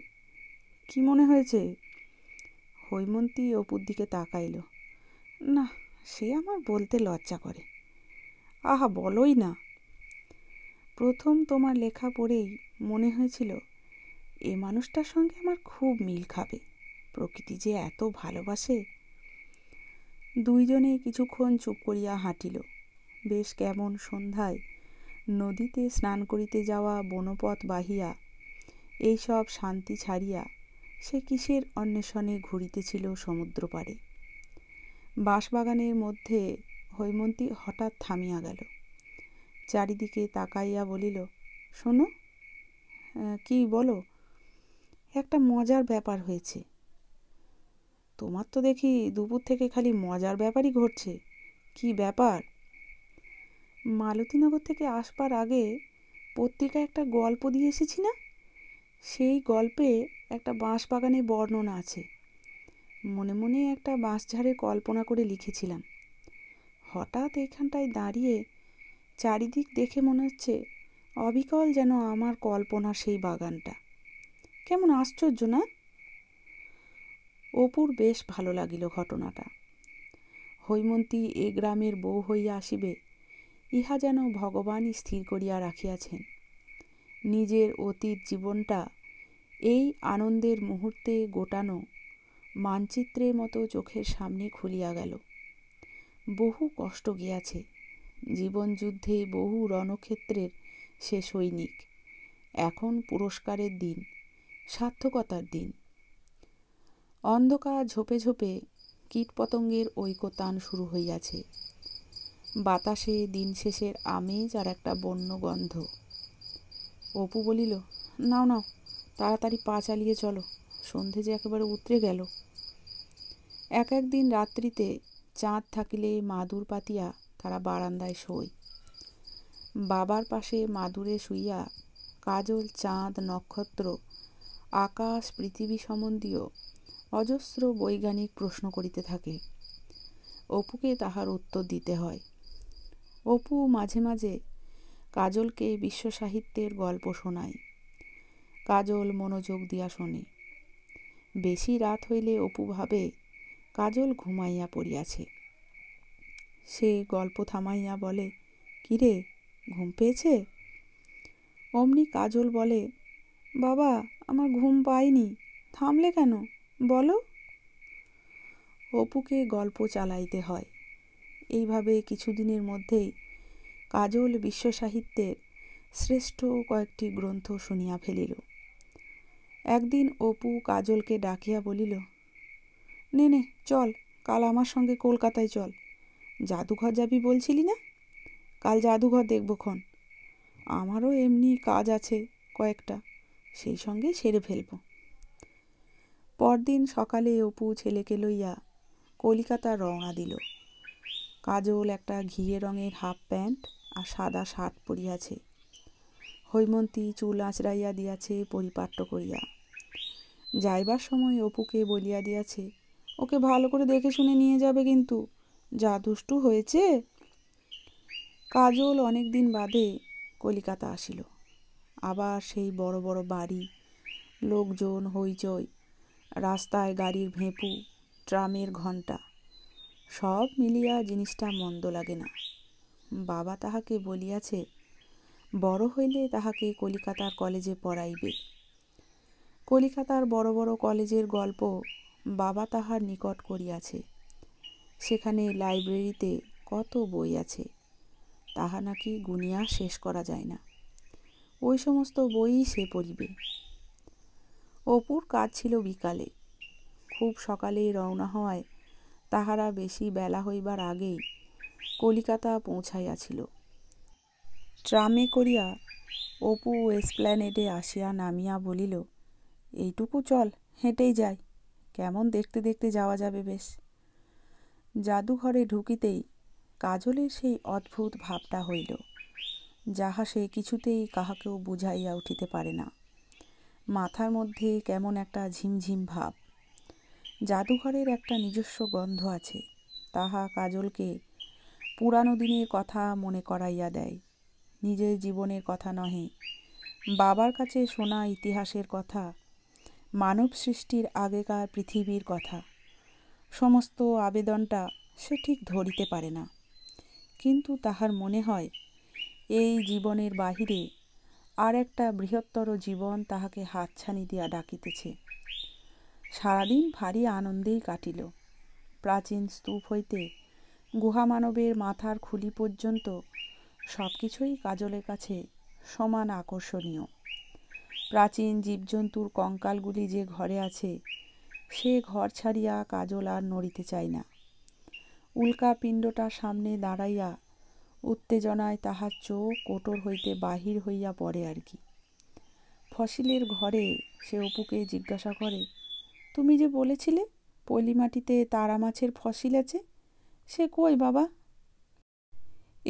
কি মনে হয়েছে হৈমন্তী অপুর দিকে তাকাইল না সে আমার বলতে লজ্জা করে আহা বলোই না প্রথম তোমার লেখা পড়েই মনে হয়েছিল এ মানুষটার সঙ্গে আমার খুব মিল খাবে প্রকৃতি যে এত ভালোবাসে দুইজনে কিছুক্ষণ চুপ করিয়া হাঁটিল বেশ কেমন সন্ধ্যায় নদীতে স্নান করিতে যাওয়া বনপথ বাহিয়া এইসব শান্তি ছাড়িয়া সে কিসের অন্বেষণে ঘুরিতেছিল সমুদ্র পারে বাঁশবাগানের মধ্যে হৈমন্তী হঠাৎ থামিয়া গেল চারিদিকে তাকাইয়া বলিল শোনো কি বলো একটা মজার ব্যাপার হয়েছে তোমার তো দেখি দুপুর থেকে খালি মজার ব্যাপারই ঘটছে কি ব্যাপার মালতীনগর থেকে আসবার আগে পত্রিকায় একটা গল্প দিয়ে এসেছি না সেই গল্পে একটা বাঁশ বাগানে বর্ণনা আছে মনে মনে একটা বাঁশঝাড়ে কল্পনা করে লিখেছিলাম হঠাৎ এখানটায় দাঁড়িয়ে চারিদিক দেখে মনে হচ্ছে অবিকল যেন আমার কল্পনা সেই বাগানটা কেমন আশ্চর্য না অপুর বেশ ভালো লাগিল ঘটনাটা হৈমন্তী এ গ্রামের বউ হইয়া আসিবে ইহা যেন ভগবানই স্থির করিয়া রাখিয়াছেন নিজের অতীত জীবনটা এই আনন্দের মুহূর্তে গোটানো মানচিত্রের মতো চোখের সামনে খুলিয়া গেল বহু কষ্ট গিয়াছে জীবনযুদ্ধে বহু রণক্ষেত্রের সে সৈনিক এখন পুরস্কারের দিন সার্থকতার দিন অন্ধকার ঝোপে ঝোপে কীটপতঙ্গের ঐকতান শুরু হইয়াছে বাতাসে দিন শেষের আমেজ আর একটা বন্য গন্ধ অপু বলিল নাও নাও তাড়াতাড়ি পা চালিয়ে চলো সন্ধে যে একেবারে উতরে গেল এক একদিন রাত্রিতে চাঁদ থাকিলে মাদুর পাতিয়া তারা বারান্দায় শোয় বাবার পাশে মাদুরে শুইয়া কাজল চাঁদ নক্ষত্র আকাশ পৃথিবী সম্বন্ধীয় অজস্র বৈজ্ঞানিক প্রশ্ন করিতে থাকে অপুকে তাহার উত্তর দিতে হয় অপু মাঝে মাঝে কাজলকে বিশ্বসাহিত্যের গল্প শোনায় কাজল মনোযোগ দিয়া শোনে বেশি রাত হইলে অপু ভাবে কাজল ঘুমাইয়া পড়িয়াছে সে গল্প থামাইয়া বলে কিরে ঘুম পেয়েছে অমনি কাজল বলে বাবা আমার ঘুম পাইনি থামলে কেন বলো অপুকে গল্প চালাইতে হয় এইভাবে কিছুদিনের মধ্যেই কাজল বিশ্বসাহিত্যের শ্রেষ্ঠ কয়েকটি গ্রন্থ শুনিয়া ফেলিল একদিন অপু কাজলকে ডাকিয়া বলিল নে নে চল কাল আমার সঙ্গে কলকাতায় চল জাদুঘর যাবি বলছিলি না কাল জাদুঘর দেখবক্ষণ আমারও এমনি কাজ আছে কয়েকটা সেই সঙ্গে সেরে ফেলবো পরদিন সকালে অপু ছেলেকে লইয়া কলিকাতা রওনা দিল কাজল একটা ঘিয়ে রঙের হাফ প্যান্ট আর সাদা শার্ট পরিয়াছে হৈমন্তী চুল আঁচড়াইয়া দিয়াছে পরিপাট্য করিয়া যাইবার সময় অপুকে বলিয়া দিয়াছে ওকে ভালো করে দেখে শুনে নিয়ে যাবে কিন্তু যা দুষ্টু হয়েছে কাজল অনেক দিন বাদে কলিকাতা আসিল আবার সেই বড় বড় বাড়ি লোকজন হইচই রাস্তায় গাড়ির ভেঁপু ট্রামের ঘণ্টা সব মিলিয়া জিনিসটা মন্দ লাগে না বাবা তাহাকে বলিয়াছে বড় হইলে তাহাকে কলিকাতার কলেজে পড়াইবে কলিকাতার বড় বড় কলেজের গল্প বাবা তাহার নিকট করিয়াছে সেখানে লাইব্রেরিতে কত বই আছে তাহা নাকি গুনিয়া শেষ করা যায় না ওই সমস্ত বইই সে পড়িবে অপুর কাজ ছিল বিকালে খুব সকালে রওনা হওয়ায় তাহারা বেশি বেলা হইবার আগেই কলিকাতা পৌঁছাইয়াছিল ট্রামে করিয়া অপু এসপ্ল্যানেডে আসিয়া নামিয়া বলিল এইটুকু চল হেঁটেই যাই কেমন দেখতে দেখতে যাওয়া যাবে বেশ জাদুঘরে ঢুকিতেই কাজলের সেই অদ্ভুত ভাবটা হইল যাহা সে কিছুতেই কাহাকেও বুঝাইয়া উঠিতে পারে না মাথার মধ্যে কেমন একটা ঝিমঝিম ভাব জাদুঘরের একটা নিজস্ব গন্ধ আছে তাহা কাজলকে পুরানো দিনের কথা মনে করাইয়া দেয় নিজের জীবনের কথা নহে বাবার কাছে শোনা ইতিহাসের কথা মানব সৃষ্টির আগেকার পৃথিবীর কথা সমস্ত আবেদনটা সে ঠিক ধরিতে পারে না কিন্তু তাহার মনে হয় এই জীবনের বাহিরে আর একটা বৃহত্তর জীবন তাহাকে হাতছানি দিয়া ডাকিতেছে সারাদিন ভারী আনন্দেই কাটিল প্রাচীন স্তূপ হইতে গুহামানবের মাথার খুলি পর্যন্ত সব কিছুই কাজলের কাছে সমান আকর্ষণীয় প্রাচীন জীবজন্তুর কঙ্কালগুলি যে ঘরে আছে সে ঘর ছাড়িয়া কাজল আর নড়িতে চায় না উল্কা পিণ্ডটার সামনে দাঁড়াইয়া উত্তেজনায় তাহার চোখ কোটর হইতে বাহির হইয়া পড়ে আর কি ফসিলের ঘরে সে অপুকে জিজ্ঞাসা করে তুমি যে বলেছিলে পলি মাটিতে তারা মাছের ফসিল আছে সে কই বাবা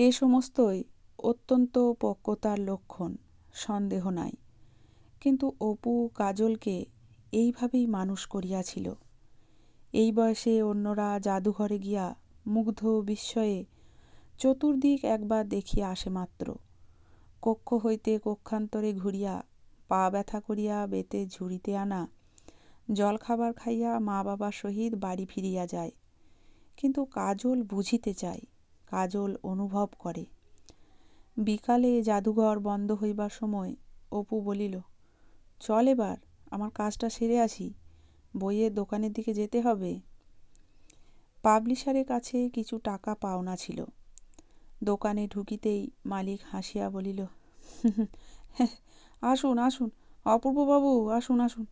এ সমস্তই অত্যন্ত পক্কতার লক্ষণ সন্দেহ নাই কিন্তু অপু কাজলকে এইভাবেই মানুষ করিয়াছিল এই বয়সে অন্যরা জাদুঘরে গিয়া মুগ্ধ বিস্ময়ে চতুর্দিক একবার দেখিয়া আসে মাত্র কক্ষ হইতে কক্ষান্তরে ঘুরিয়া পা ব্যথা করিয়া বেতে ঝুড়িতে আনা জলখাবার খাইয়া মা বাবার সহিত বাড়ি ফিরিয়া যায় কিন্তু কাজল বুঝিতে চায় কাজল অনুভব করে বিকালে জাদুঘর বন্ধ হইবার সময় অপু বলিল চল এবার আমার কাজটা সেরে আসি বইয়ের দোকানের দিকে যেতে হবে পাবলিশারের কাছে কিছু টাকা পাওনা ছিল দোকানে ঢুকিতেই মালিক হাসিয়া বলিল আসুন আসুন অপূর্ববাবু আসুন আসুন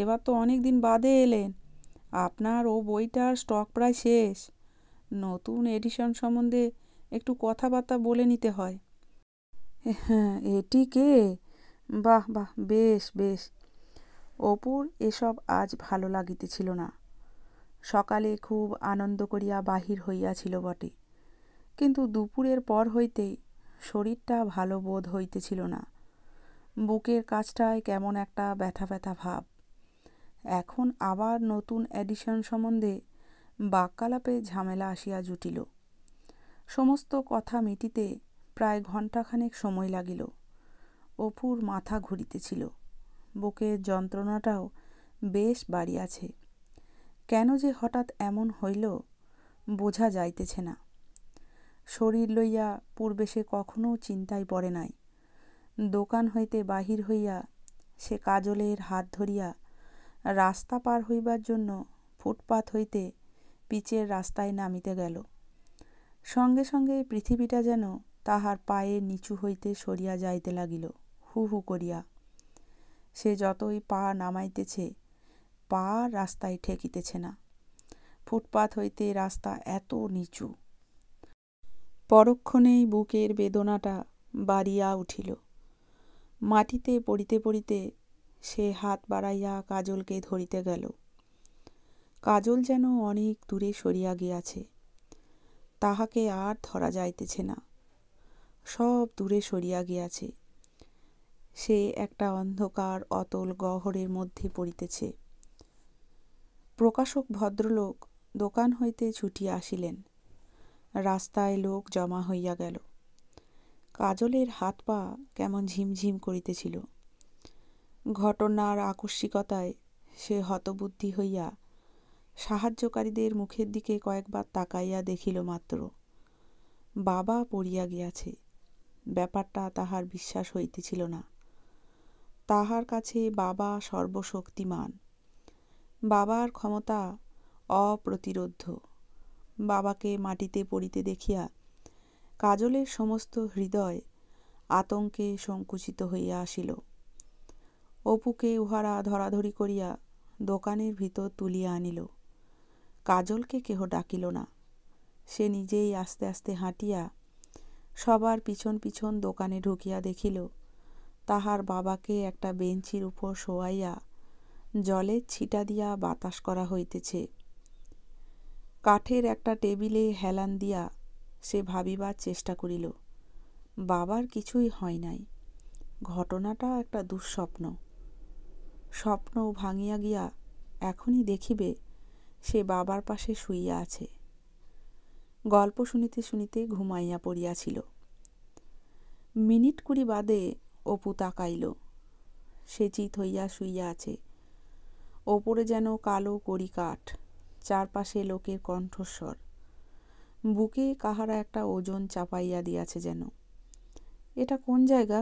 এবার তো অনেক দিন বাদে এলেন আপনার ও বইটার স্টক প্রায় শেষ নতুন এডিশন সম্বন্ধে একটু কথাবার্তা বলে নিতে হয় হ্যাঁ এটি কে বাহ বাহ বেশ বেশ অপুর এসব আজ ভালো লাগিতেছিল না সকালে খুব আনন্দ করিয়া বাহির হইয়াছিল বটে কিন্তু দুপুরের পর হইতে শরীরটা ভালো বোধ হইতেছিল না বুকের কাজটায় কেমন একটা ব্যথা ব্যথা ভাব এখন আবার নতুন অ্যাডিশন সম্বন্ধে বাক্যালাপে ঝামেলা আসিয়া জুটিল সমস্ত কথা মিটিতে প্রায় ঘণ্টাখানেক সময় লাগিল অপুর মাথা ঘুরিতেছিল বুকের যন্ত্রণাটাও বেশ বাড়িয়াছে কেন যে হঠাৎ এমন হইল বোঝা যাইতেছে না শরীর লইয়া পূর্বে সে কখনো চিন্তায় পড়ে নাই দোকান হইতে বাহির হইয়া সে কাজলের হাত ধরিয়া রাস্তা পার হইবার জন্য ফুটপাথ হইতে পিচের রাস্তায় নামিতে গেল সঙ্গে সঙ্গে পৃথিবীটা যেন তাহার পায়ে নিচু হইতে সরিয়া যাইতে লাগিল হু হু করিয়া সে যতই পা নামাইতেছে পা রাস্তায় ঠেকিতেছে না ফুটপাত হইতে রাস্তা এত নিচু পরক্ষণেই বুকের বেদনাটা বাড়িয়া উঠিল মাটিতে পড়িতে পড়িতে সে হাত বাড়াইয়া কাজলকে ধরিতে গেল কাজল যেন অনেক দূরে সরিয়া গিয়াছে তাহাকে আর ধরা যাইতেছে না সব দূরে সরিয়া গিয়াছে সে একটা অন্ধকার অতল গহরের মধ্যে পড়িতেছে প্রকাশক ভদ্রলোক দোকান হইতে ছুটিয়া আসিলেন রাস্তায় লোক জমা হইয়া গেল কাজলের হাত পা কেমন ঝিমঝিম করিতেছিল ঘটনার আকস্মিকতায় সে হতবুদ্ধি হইয়া সাহায্যকারীদের মুখের দিকে কয়েকবার তাকাইয়া দেখিল মাত্র বাবা পড়িয়া গিয়াছে ব্যাপারটা তাহার বিশ্বাস হইতেছিল না তাহার কাছে বাবা সর্বশক্তিমান বাবার ক্ষমতা অপ্রতিরোধ্য বাবাকে মাটিতে পড়িতে দেখিয়া কাজলের সমস্ত হৃদয় আতঙ্কে সংকুচিত হইয়া আসিল অপুকে উহারা ধরাধরি করিয়া দোকানের ভিতর তুলিয়া আনিল কাজলকে কেহ ডাকিল না সে নিজেই আস্তে আস্তে হাঁটিয়া সবার পিছন পিছন দোকানে ঢুকিয়া দেখিল তাহার বাবাকে একটা বেঞ্চির উপর শোয়াইয়া জলের ছিটা দিয়া বাতাস করা হইতেছে কাঠের একটা টেবিলে হেলান দিয়া সে ভাবিবার চেষ্টা করিল বাবার কিছুই হয় নাই ঘটনাটা একটা দুঃস্বপ্ন স্বপ্ন ভাঙিয়া গিয়া এখনই দেখিবে সে বাবার পাশে শুইয়া আছে গল্প শুনিতে শুনিতে ঘুমাইয়া পড়িয়াছিল মিনিট কুড়ি বাদে অপু তাকাইল সে চিত হইয়া শুইয়া আছে ওপরে যেন কালো করি কাঠ চারপাশে লোকের কণ্ঠস্বর বুকে কাহারা একটা ওজন চাপাইয়া দিয়াছে যেন এটা কোন জায়গা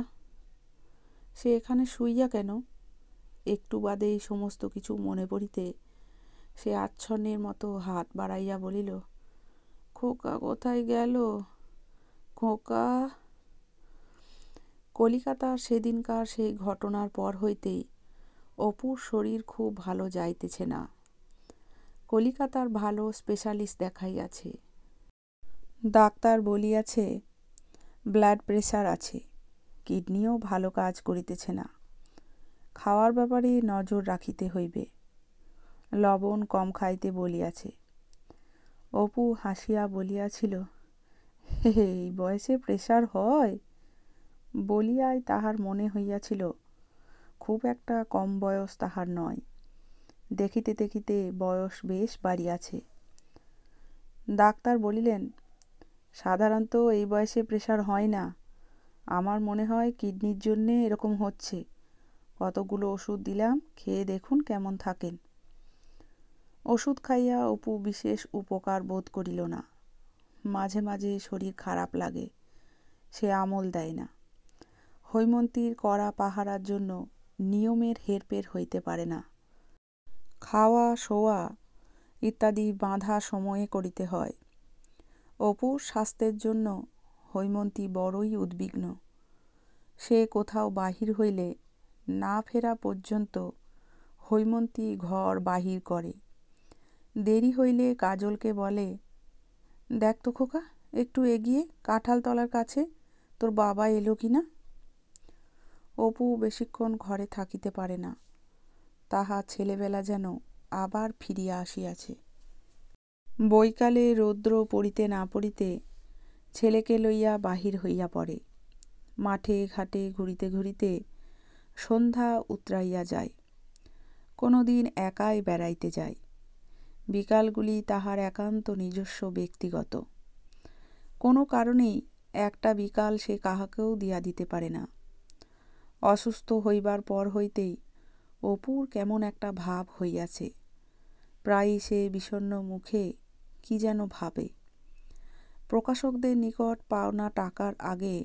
সে এখানে শুইয়া কেন একটু বাদে এই সমস্ত কিছু মনে পড়িতে সে আচ্ছন্নের মতো হাত বাড়াইয়া বলিল খোকা কোথায় গেল খোকা কলিকাতার সেদিনকার সেই ঘটনার পর হইতেই অপুর শরীর খুব ভালো যাইতেছে না কলিকাতার ভালো স্পেশালিস্ট দেখাইয়াছে ডাক্তার বলিয়াছে ব্লাড প্রেশার আছে কিডনিও ভালো কাজ করিতেছে না খাওয়ার ব্যাপারে নজর রাখিতে হইবে লবণ কম খাইতে বলিয়াছে অপু হাসিয়া বলিয়াছিল এই বয়সে প্রেশার হয় বলিয়াই তাহার মনে হইয়াছিল খুব একটা কম বয়স তাহার নয় দেখিতে দেখিতে বয়স বেশ বাড়িয়াছে ডাক্তার বলিলেন সাধারণত এই বয়সে প্রেশার হয় না আমার মনে হয় কিডনির জন্যে এরকম হচ্ছে কতগুলো ওষুধ দিলাম খেয়ে দেখুন কেমন থাকেন ওষুধ খাইয়া অপু বিশেষ উপকার বোধ করিল না মাঝে মাঝে শরীর খারাপ লাগে সে আমল দেয় না হৈমন্তীর কড়া পাহারার জন্য নিয়মের হেরপের হইতে পারে না খাওয়া শোয়া ইত্যাদি বাঁধা সময়ে করিতে হয় অপুর স্বাস্থ্যের জন্য হৈমন্তী বড়ই উদ্বিগ্ন সে কোথাও বাহির হইলে না ফেরা পর্যন্ত হৈমন্তী ঘর বাহির করে দেরি হইলে কাজলকে বলে দেখ তো খোকা একটু এগিয়ে কাঁঠালতলার কাছে তোর বাবা এলো কি না অপু বেশিক্ষণ ঘরে থাকিতে পারে না তাহা ছেলেবেলা যেন আবার ফিরিয়া আসিয়াছে বৈকালে রৌদ্র পড়িতে না পড়িতে ছেলেকে লইয়া বাহির হইয়া পড়ে মাঠে ঘাটে ঘুরিতে ঘুরিতে সন্ধ্যা উতরাইয়া যায় কোনো দিন একাই বেড়াইতে যায় বিকালগুলি তাহার একান্ত নিজস্ব ব্যক্তিগত কোনো কারণেই একটা বিকাল সে কাহাকেও দিয়া দিতে পারে না অসুস্থ হইবার পর হইতেই অপুর কেমন একটা ভাব হইয়াছে প্রায়ই সে বিষণ্ন মুখে কি যেন ভাবে প্রকাশকদের নিকট পাওনা টাকার আগে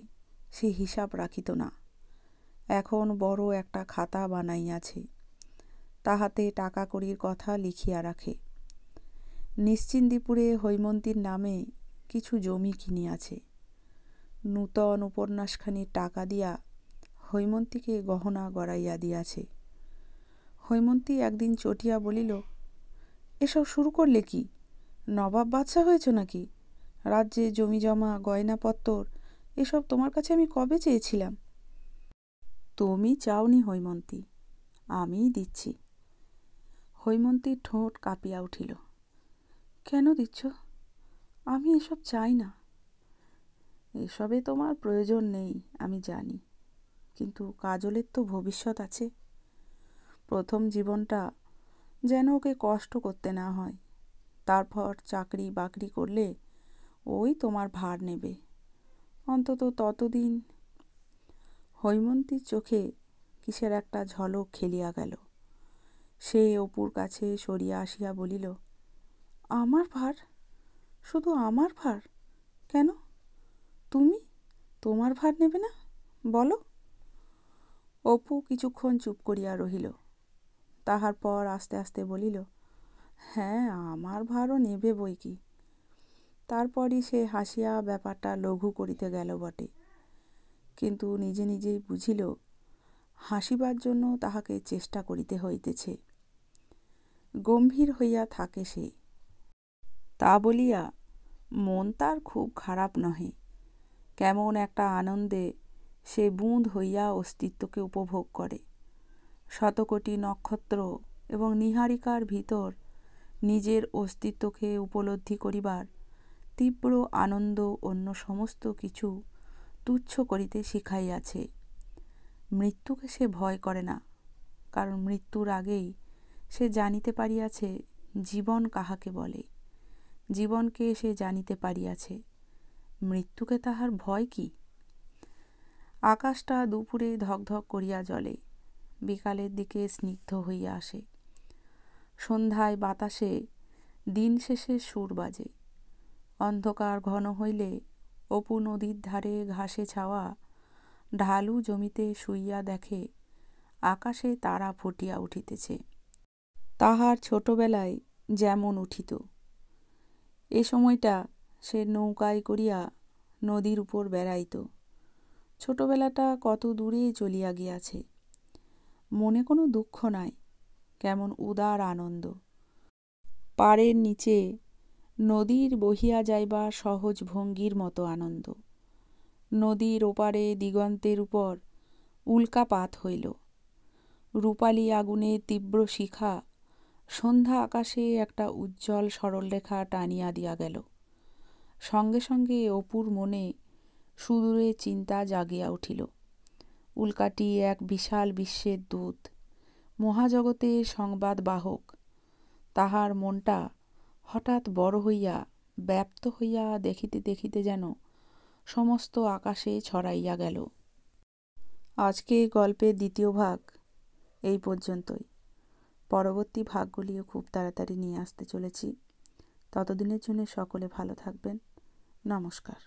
সে হিসাব রাখিত না এখন বড় একটা খাতা বানাইয়াছে তাহাতে টাকা কড়ির কথা লিখিয়া রাখে নিশ্চিন্দিপুরে হৈমন্তীর নামে কিছু জমি কিনিয়াছে নূতন উপন্যাসখানির টাকা দিয়া হৈমন্তীকে গহনা গড়াইয়া দিয়াছে হৈমন্তী একদিন চটিয়া বলিল এসব শুরু করলে কি নবাব বাদশা হয়েছ নাকি রাজ্যে জমিজমা গয়নাপত্তর এসব তোমার কাছে আমি কবে চেয়েছিলাম তুমি চাওনি হৈমন্তী আমিই দিচ্ছি হৈমন্তীর ঠোঁট কাঁপিয়া উঠিল কেন দিচ্ছ আমি এসব চাই না এসবে তোমার প্রয়োজন নেই আমি জানি কিন্তু কাজলের তো ভবিষ্যৎ আছে প্রথম জীবনটা যেন ওকে কষ্ট করতে না হয় তারপর চাকরি বাকরি করলে ওই তোমার ভার নেবে অন্তত ততদিন হৈমন্তীর চোখে কিসের একটা ঝলক খেলিয়া গেল সে অপুর কাছে সরিয়া আসিয়া বলিল আমার ভার শুধু আমার ভার কেন তুমি তোমার ভার নেবে না বলো অপু কিছুক্ষণ চুপ করিয়া রহিল তাহার পর আস্তে আস্তে বলিল হ্যাঁ আমার ভারও নেবে বই কি তারপরই সে হাসিয়া ব্যাপারটা লঘু করিতে গেল বটে কিন্তু নিজে নিজেই বুঝিল হাসিবার জন্য তাহাকে চেষ্টা করিতে হইতেছে গম্ভীর হইয়া থাকে সে তা বলিয়া মন তার খুব খারাপ নহে কেমন একটা আনন্দে সে বুঁদ হইয়া অস্তিত্বকে উপভোগ করে শতকোটি নক্ষত্র এবং নীহারিকার ভিতর নিজের অস্তিত্বকে উপলব্ধি করিবার তীব্র আনন্দ অন্য সমস্ত কিছু তুচ্ছ করিতে শিখাইয়াছে মৃত্যুকে সে ভয় করে না কারণ মৃত্যুর আগেই সে জানিতে পারিয়াছে জীবন কাহাকে বলে জীবনকে সে জানিতে পারিয়াছে মৃত্যুকে তাহার ভয় কি আকাশটা দুপুরে ধকধক করিয়া জ্বলে বিকালের দিকে স্নিগ্ধ হইয়া আসে সন্ধ্যায় বাতাসে দিন শেষে সুর বাজে অন্ধকার ঘন হইলে অপু নদীর ধারে ঘাসে ছাওয়া ঢালু জমিতে শুইয়া দেখে আকাশে তারা ফুটিয়া উঠিতেছে তাহার ছোটবেলায় যেমন উঠিত এ সময়টা সে নৌকায় করিয়া নদীর উপর বেড়াইত ছোটবেলাটা কত দূরে চলিয়া গিয়াছে মনে কোনো দুঃখ নাই কেমন উদার আনন্দ পাড়ের নিচে নদীর বহিয়া যাইবা সহজ ভঙ্গির মতো আনন্দ নদীর ওপারে দিগন্তের উপর উল্কাপাত হইল রূপালি আগুনে তীব্র শিখা সন্ধ্যা আকাশে একটা উজ্জ্বল সরলরেখা টানিয়া দিয়া গেল সঙ্গে সঙ্গে অপুর মনে সুদূরে চিন্তা জাগিয়া উঠিল উল্কাটি এক বিশাল বিশ্বের দূত মহাজগতের সংবাদ বাহক তাহার মনটা হঠাৎ বড় হইয়া ব্যপ্ত হইয়া দেখিতে দেখিতে যেন সমস্ত আকাশে ছড়াইয়া গেল আজকে গল্পের দ্বিতীয় ভাগ এই পর্যন্তই পরবর্তী ভাগগুলিও খুব তাড়াতাড়ি নিয়ে আসতে চলেছি ততদিনের জন্য সকলে ভালো থাকবেন নমস্কার